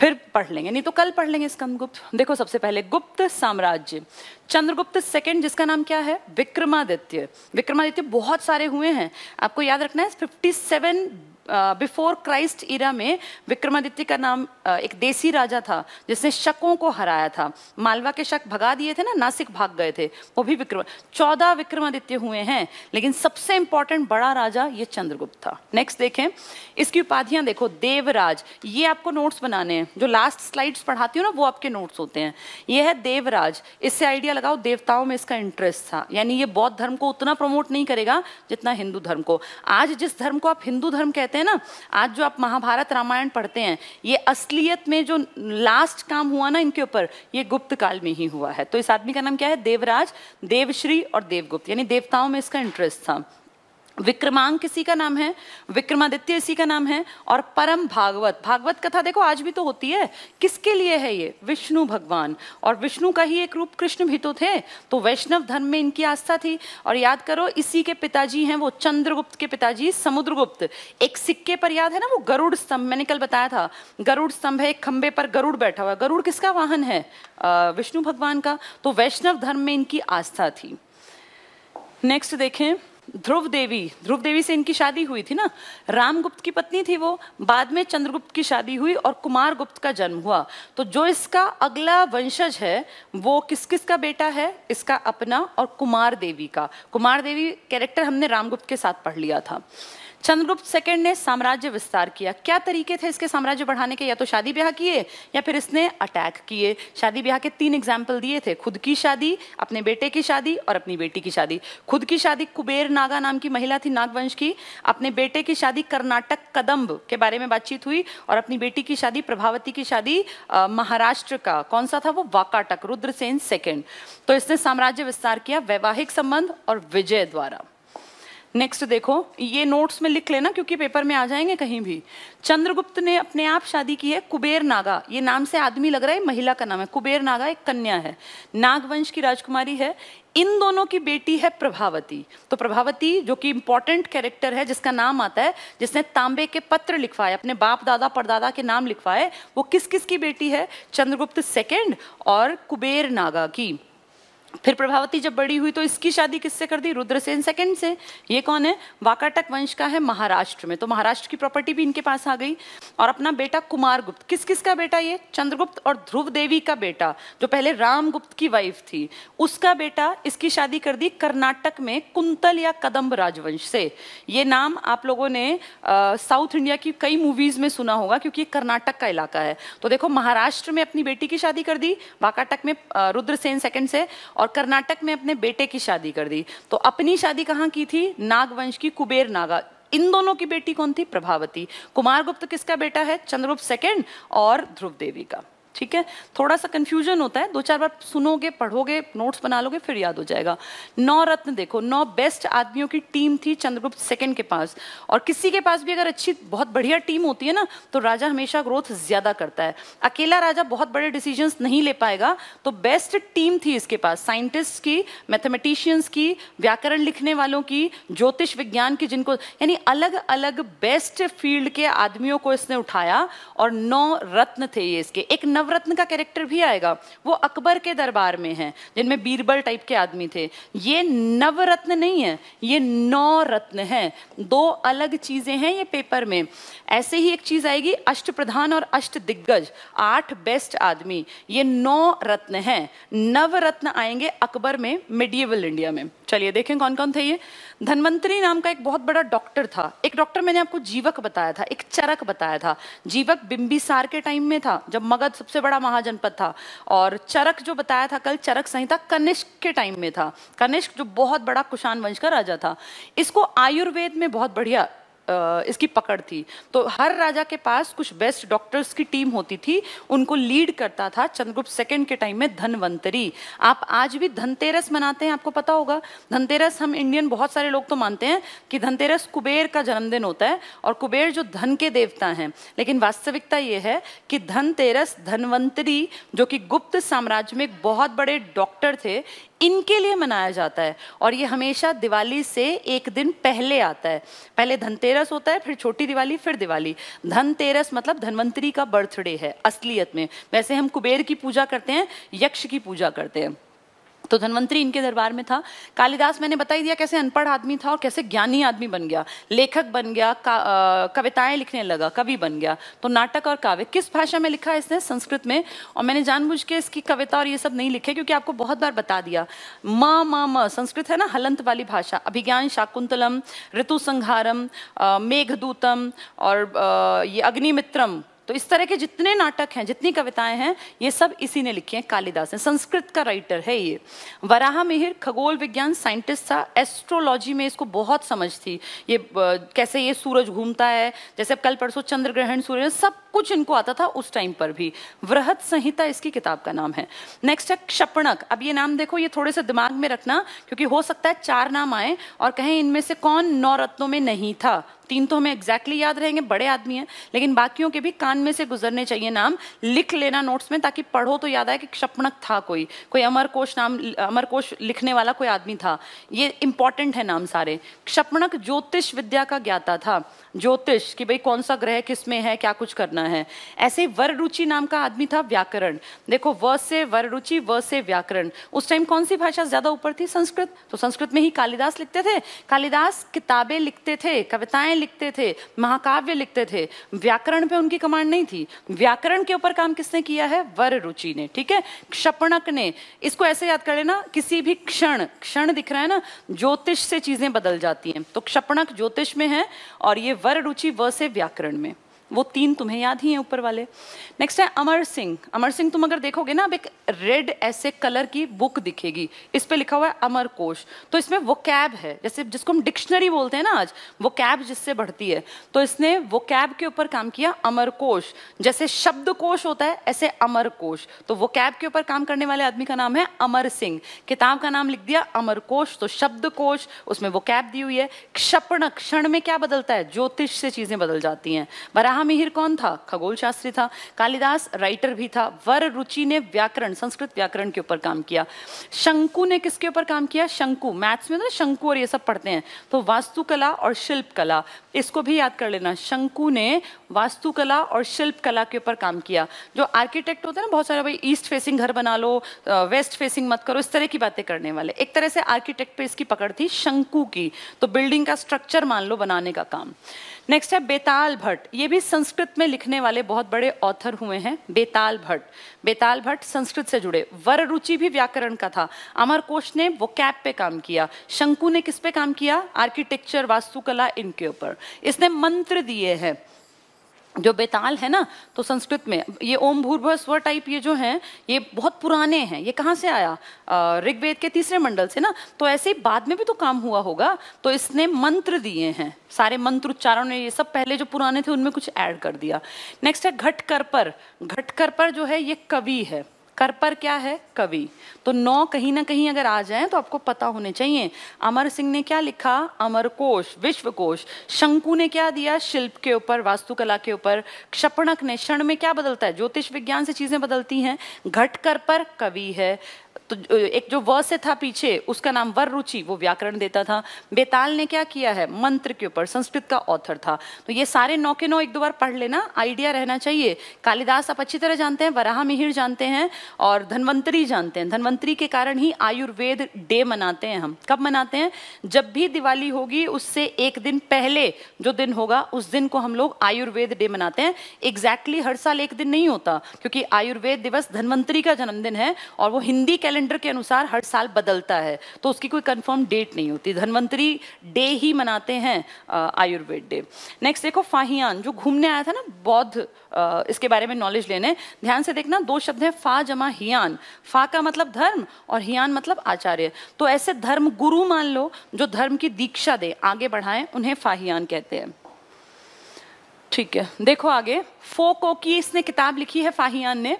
फिर पढ़ लेंगे नहीं तो कल पढ़ लेंगे स्कंदगुप्त देखो सबसे पहले गुप्त साम्राज्य चंद्रगुप्त सेकंड जिसका नाम क्या है विक्रमादित्य विक्रमादित्य बहुत सारे हुए हैं आपको याद रखना है 57 बिफोर क्राइस्ट इरा में विक्रमादित्य का नाम एक देसी राजा था जिसने शकों को हराया था मालवा के शक भगा दिए थे ना नासिक भाग गए थे वो भी विक्रम चौदह विक्रमादित्य हुए हैं लेकिन सबसे इंपॉर्टेंट बड़ा राजा ये चंद्रगुप्त था नेक्स्ट देखें इसकी उपाधियां देखो देवराज ये आपको नोट्स बनाने हैं जो लास्ट स्लाइड्स पढ़ाती हूँ ना वो आपके नोट्स होते हैं ये है देवराज इससे आइडिया लगाओ देवताओं में इसका इंटरेस्ट था यानी ये बौद्ध धर्म को उतना प्रमोट नहीं करेगा जितना हिंदू धर्म को आज जिस धर्म को आप हिंदू धर्म कहते हैं हैं ना आज जो आप महाभारत रामायण पढ़ते हैं ये असलियत में जो लास्ट काम हुआ ना इनके ऊपर ये गुप्त काल में ही हुआ है तो इस आदमी का नाम क्या है देवराज देवश्री और देवगुप्त यानी देवताओं में इसका इंटरेस्ट था विक्रमांक किसी का नाम है विक्रमादित्य इसी का नाम है और परम भागवत भागवत कथा देखो आज भी तो होती है किसके लिए है ये विष्णु भगवान और विष्णु का ही एक रूप कृष्ण भी तो थे तो वैष्णव धर्म में इनकी आस्था थी और याद करो इसी के पिताजी हैं वो चंद्रगुप्त के पिताजी समुद्रगुप्त एक सिक्के पर याद है ना वो गरुड़ स्तंभ मैंने कल बताया था गरुड़ स्तंभ है एक खंबे पर गरुड़ बैठा हुआ गरुड़ किसका वाहन है विष्णु भगवान का तो वैष्णव धर्म में इनकी आस्था थी नेक्स्ट देखें ध्रुव देवी ध्रुव देवी से इनकी शादी हुई थी ना रामगुप्त की पत्नी थी वो बाद में चंद्रगुप्त की शादी हुई और कुमार गुप्त का जन्म हुआ तो जो इसका अगला वंशज है वो किस किस का बेटा है इसका अपना और कुमार देवी का कुमार देवी कैरेक्टर हमने रामगुप्त के साथ पढ़ लिया था चंद्रगुप्त सेकंड ने साम्राज्य विस्तार किया क्या तरीके थे इसके साम्राज्य बढ़ाने के या तो शादी ब्याह किए या फिर इसने अटैक किए शादी ब्याह के तीन एग्जाम्पल दिए थे खुद की शादी अपने बेटे की शादी और अपनी बेटी की शादी खुद की शादी कुबेर नागा नाम की महिला थी नागवंश की अपने बेटे की शादी कर्नाटक कदम्ब के बारे में बातचीत हुई और अपनी बेटी की शादी प्रभावती की शादी महाराष्ट्र का कौन सा था वो वाकाटक रुद्रसेन सेकेंड तो इसने साम्राज्य विस्तार किया वैवाहिक संबंध और विजय द्वारा नेक्स्ट देखो ये नोट्स में लिख लेना क्योंकि पेपर में आ जाएंगे कहीं भी चंद्रगुप्त ने अपने आप शादी की है कुबेर नागा ये नाम से आदमी लग रहा है महिला का नाम है कुबेर नागा एक कन्या है नागवंश की राजकुमारी है इन दोनों की बेटी है प्रभावती तो प्रभावती जो कि इंपॉर्टेंट कैरेक्टर है जिसका नाम आता है जिसने तांबे के पत्र लिखवाए अपने बाप दादा परदादा के नाम लिखवाए वो किस किस की बेटी है चंद्रगुप्त सेकेंड और कुबेर नागा की फिर प्रभावती जब बड़ी हुई तो इसकी शादी किससे कर दी रुद्रसेन सेकंड से ये कौन है वाकाटक वंश का है महाराष्ट्र में तो महाराष्ट्र की प्रॉपर्टी भी इनके पास आ गई और अपना बेटा कुमार गुप्त किस किस का बेटा ये चंद्रगुप्त और ध्रुव देवी का बेटा जो पहले रामगुप्त की वाइफ थी उसका बेटा इसकी शादी कर दी कर्नाटक में कुंतल या कदम्ब राजवंश से ये नाम आप लोगों ने साउथ इंडिया की कई मूवीज में सुना होगा क्योंकि ये कर्नाटक का इलाका है तो देखो महाराष्ट्र में अपनी बेटी की शादी कर दी वाकाटक में रुद्रसेन सेकंड से और और कर्नाटक में अपने बेटे की शादी कर दी तो अपनी शादी कहाँ की थी नागवंश की कुबेर नागा इन दोनों की बेटी कौन थी प्रभावती कुमार गुप्त किसका बेटा है चंद्रगुप्त सेकंड और ध्रुव देवी का ठीक है थोड़ा सा कंफ्यूजन होता है दो चार बार सुनोगे पढ़ोगे नोट्स बना लोगे फिर याद हो जाएगा नौ रत्न देखो नौ बेस्ट आदमियों की टीम थी चंद्रगुप्त सेकंड के पास और किसी के पास भी अगर अच्छी बहुत बढ़िया टीम होती है ना तो राजा हमेशा ग्रोथ ज्यादा करता है अकेला राजा बहुत बड़े डिसीजन नहीं ले पाएगा तो बेस्ट टीम थी इसके पास साइंटिस्ट की मैथमेटिशियंस की व्याकरण लिखने वालों की ज्योतिष विज्ञान की जिनको यानी अलग अलग बेस्ट फील्ड के आदमियों को इसने उठाया और नौ रत्न थे ये इसके एक नव नवरत्न का कैरेक्टर भी आएगा वो अकबर के दरबार में है जिनमें बीरबल टाइप के आदमी थे ये नवरत्न नहीं है ये नौ रत्न है दो अलग चीजें हैं ये पेपर में ऐसे ही एक चीज आएगी अष्ट प्रधान और अष्ट दिग्गज आठ बेस्ट आदमी ये नौ रत्न है नवरत्न आएंगे अकबर में मिडिएवल इंडिया में चलिए देखें कौन कौन थे ये धनवंतरी नाम का एक बहुत बड़ा डॉक्टर था एक डॉक्टर मैंने आपको जीवक बताया था एक चरक बताया था जीवक बिंबिसार के टाइम में था जब मगध सबसे बड़ा महाजनपद था और चरक जो बताया था कल चरक संहिता कनिष्क के टाइम में था कनिष्क जो बहुत बड़ा कुशान वंश का राजा था इसको आयुर्वेद में बहुत बढ़िया इसकी पकड़ थी तो हर राजा के पास कुछ बेस्ट डॉक्टर्स की टीम होती थी उनको लीड करता था चंद्रगुप्त सेकंड के टाइम में धनवंतरी आप आज भी धनतेरस मनाते हैं आपको पता होगा धनतेरस हम इंडियन बहुत सारे लोग तो मानते हैं कि धनतेरस कुबेर का जन्मदिन होता है और कुबेर जो धन के देवता हैं लेकिन वास्तविकता ये है कि धनतेरस धनवंतरी जो कि गुप्त साम्राज्य में बहुत बड़े डॉक्टर थे इनके लिए मनाया जाता है और ये हमेशा दिवाली से एक दिन पहले आता है पहले धनतेरस होता है फिर छोटी दिवाली फिर दिवाली धनतेरस मतलब धनवंतरी का बर्थडे है असलियत में वैसे हम कुबेर की पूजा करते हैं यक्ष की पूजा करते हैं तो धनवंतरी इनके दरबार में था कालिदास मैंने बताई दिया कैसे अनपढ़ आदमी था और कैसे ज्ञानी आदमी बन गया लेखक बन गया कविताएं लिखने लगा कवि बन गया तो नाटक और काव्य किस भाषा में लिखा इसने संस्कृत में और मैंने जानबूझ के इसकी कविता और ये सब नहीं लिखे क्योंकि आपको बहुत बार बता दिया म म म संस्कृत है ना हलंत वाली भाषा अभिज्ञान शाकुंतलम ऋतु संहारम मेघदूतम और ये अग्निमित्रम तो इस तरह के जितने नाटक हैं जितनी कविताएं हैं ये सब इसी ने लिखी हैं कालिदास ने संस्कृत का राइटर है ये वराह मिहिर खगोल विज्ञान साइंटिस्ट था एस्ट्रोलॉजी में इसको बहुत समझ थी ये कैसे ये सूरज घूमता है जैसे अब कल परसों चंद्र ग्रहण सूर्य सब कुछ इनको आता था उस टाइम पर भी वृहत संहिता इसकी किताब का नाम है नेक्स्ट है क्षपणक अब ये नाम देखो ये थोड़े से दिमाग में रखना क्योंकि हो सकता है चार नाम आए और कहें इनमें से कौन नौ रत्नों में नहीं था तीन तो हमें एग्जैक्टली exactly याद रहेंगे बड़े आदमी हैं लेकिन बाकियों के भी कान में से गुजरने चाहिए नाम लिख लेना नोट्स में ताकि पढ़ो तो याद आए कि क्षपणक था कोई कोई अमरकोश नाम अमरकोश लिखने वाला कोई आदमी था ये इंपॉर्टेंट है नाम सारे क्षपणक ज्योतिष विद्या का ज्ञाता था ज्योतिष कि भाई कौन सा ग्रह किस में है क्या कुछ करना है ऐसे वर रुचि नाम का आदमी था व्याकरण देखो व से वर रुचि व से व्याकरण उस टाइम कौन सी भाषा ज़्यादा ऊपर थी संस्कृत तो संस्कृत में ही कालिदास लिखते थे कालिदास किताबें लिखते थे कविताएं लिखते थे महाकाव्य लिखते थे व्याकरण पे उनकी कमांड नहीं थी व्याकरण के ऊपर काम किसने किया है वर रुचि ने ठीक है क्षपणक ने इसको ऐसे याद कर लेना किसी भी क्षण क्षण दिख रहा है ना ज्योतिष से चीजें बदल जाती हैं तो क्षपणक ज्योतिष में है और ये वर रुचि व से व्याकरण में वो तीन तुम्हें याद ही हैं ऊपर वाले नेक्स्ट है अमर सिंह अमर सिंह तुम अगर देखोगे ना अब एक रेड ऐसे कलर की बुक दिखेगी इस पर लिखा हुआ है अमर कोश तो इसमें वो कैब है जैसे जिसको हम डिक्शनरी बोलते हैं ना आज वो कैब जिससे बढ़ती है तो इसने वो कैब के ऊपर काम किया अमर कोश जैसे शब्द कोश होता है ऐसे अमर कोश तो वो कैब के ऊपर काम करने वाले आदमी का नाम है अमर सिंह किताब का नाम लिख दिया अमर कोश तो शब्द कोश उसमें वो कैब दी हुई है क्षपण क्षण में क्या बदलता है ज्योतिष से चीजें बदल जाती हैं बराह शाह मिहिर कौन था खगोल शास्त्री था कालिदास राइटर भी था वर रुचि ने व्याकरण संस्कृत व्याकरण के ऊपर काम किया शंकु ने किसके ऊपर काम किया शंकु मैथ्स में तो ना शंकु और ये सब पढ़ते हैं तो वास्तुकला और शिल्प कला इसको भी याद कर लेना शंकु ने वास्तुकला और शिल्प कला के ऊपर काम किया जो आर्किटेक्ट होते हैं ना बहुत सारे भाई ईस्ट फेसिंग घर बना लो वेस्ट फेसिंग मत करो इस तरह की बातें करने वाले एक तरह से आर्किटेक्ट पे इसकी पकड़ थी शंकु की तो बिल्डिंग का स्ट्रक्चर मान लो बनाने का काम नेक्स्ट है बेताल भट्ट ये भी संस्कृत में लिखने वाले बहुत बड़े ऑथर हुए हैं बेताल भट्ट बेताल भट्ट संस्कृत से जुड़े वर रुचि भी व्याकरण का था अमर कोश ने वो कैप पे काम किया शंकु ने किस पे काम किया आर्किटेक्चर वास्तुकला इनके ऊपर इसने मंत्र दिए हैं जो बेताल है ना तो संस्कृत में ये ओम भूर्भ स्वर टाइप ये जो हैं ये बहुत पुराने हैं ये कहाँ से आया ऋग्वेद के तीसरे मंडल से ना तो ऐसे ही बाद में भी तो काम हुआ होगा तो इसने मंत्र दिए हैं सारे मंत्र उच्चारण ने ये सब पहले जो पुराने थे उनमें कुछ ऐड कर दिया नेक्स्ट है घटकर पर घटकर पर जो है ये कवि है कर पर क्या है कवि तो नौ कहीं ना कहीं अगर आ जाए तो आपको पता होने चाहिए अमर सिंह ने क्या लिखा अमरकोश विश्वकोश शंकु ने क्या दिया शिल्प के ऊपर वास्तुकला के ऊपर क्षपणक ने क्षण में क्या बदलता है ज्योतिष विज्ञान से चीजें बदलती हैं घट कर पर कवि है तो एक जो व से था पीछे उसका नाम वर रुचि वो व्याकरण देता था बेताल ने क्या किया है मंत्र के ऊपर संस्कृत का ऑथर था तो ये सारे नौ के नौ एक दो बार पढ़ लेना आइडिया रहना चाहिए कालिदास आप अच्छी तरह जानते हैं वराह मिहिर जानते हैं और धनवंतरी जानते हैं धनवंतरी के कारण ही आयुर्वेद डे मनाते हैं हम कब मनाते हैं जब भी दिवाली होगी उससे एक दिन पहले जो दिन होगा उस दिन को हम लोग आयुर्वेद डे मनाते हैं एग्जैक्टली exactly हर साल एक दिन नहीं होता क्योंकि आयुर्वेद दिवस धनवंतरी का जन्मदिन है और वो हिंदी कैलेंडर कैलेंडर के अनुसार हर साल बदलता है तो उसकी कोई कंफर्म डेट नहीं होती धनवंतरी डे ही मनाते हैं आयुर्वेद डे नेक्स्ट देखो फाहियान जो घूमने आया था ना बौद्ध इसके बारे में नॉलेज लेने ध्यान से देखना दो शब्द हैं फा जमा हियान फा का मतलब धर्म और हियान मतलब आचार्य तो ऐसे धर्म गुरु मान लो जो धर्म की दीक्षा दे आगे बढ़ाएं उन्हें फाहियान कहते हैं ठीक है देखो आगे फोको की इसने किताब लिखी है फाहियान ने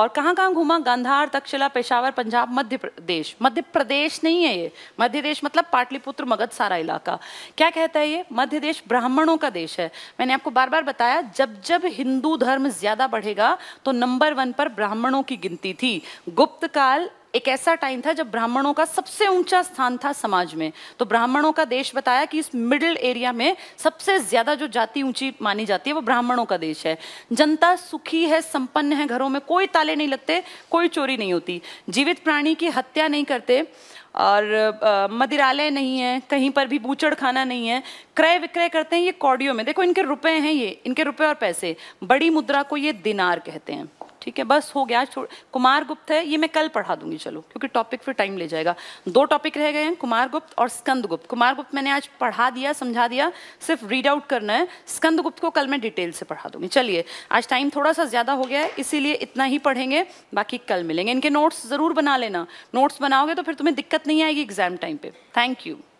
और कहाँ कहाँ घूमा गांधार तक्षला पेशावर पंजाब मध्य प्रदेश मध्य प्रदेश नहीं है ये मध्य देश मतलब पाटलिपुत्र मगध सारा इलाका क्या कहता है ये मध्य देश ब्राह्मणों का देश है मैंने आपको बार बार बताया जब जब हिंदू धर्म ज़्यादा बढ़ेगा तो नंबर वन पर ब्राह्मणों की गिनती थी गुप्त काल एक ऐसा टाइम था जब ब्राह्मणों का सबसे ऊंचा स्थान था समाज में तो ब्राह्मणों का देश बताया कि इस मिडिल एरिया में सबसे ज्यादा जो जाति ऊंची मानी जाती है वो ब्राह्मणों का देश है जनता सुखी है संपन्न है घरों में कोई ताले नहीं लगते कोई चोरी नहीं होती जीवित प्राणी की हत्या नहीं करते और मदिरालय नहीं है कहीं पर भी बूचड़ खाना नहीं है क्रय विक्रय करते हैं ये कौड़ियों में देखो इनके रुपए हैं ये इनके रुपए और पैसे बड़ी मुद्रा को ये दिनार कहते हैं ठीक है बस हो गया कुमार गुप्त है ये मैं कल पढ़ा दूंगी चलो क्योंकि टॉपिक फिर टाइम ले जाएगा दो टॉपिक रह गए हैं कुमार गुप्त और स्कंद गुप्त कुमार गुप्त मैंने आज पढ़ा दिया समझा दिया सिर्फ रीड आउट करना है स्कंद गुप्त को कल मैं डिटेल से पढ़ा दूंगी चलिए आज टाइम थोड़ा सा ज़्यादा हो गया है इसीलिए इतना ही पढ़ेंगे बाकी कल मिलेंगे इनके नोट्स ज़रूर बना लेना नोट्स बनाओगे तो फिर तुम्हें दिक्कत नहीं आएगी एग्जाम टाइम पे थैंक यू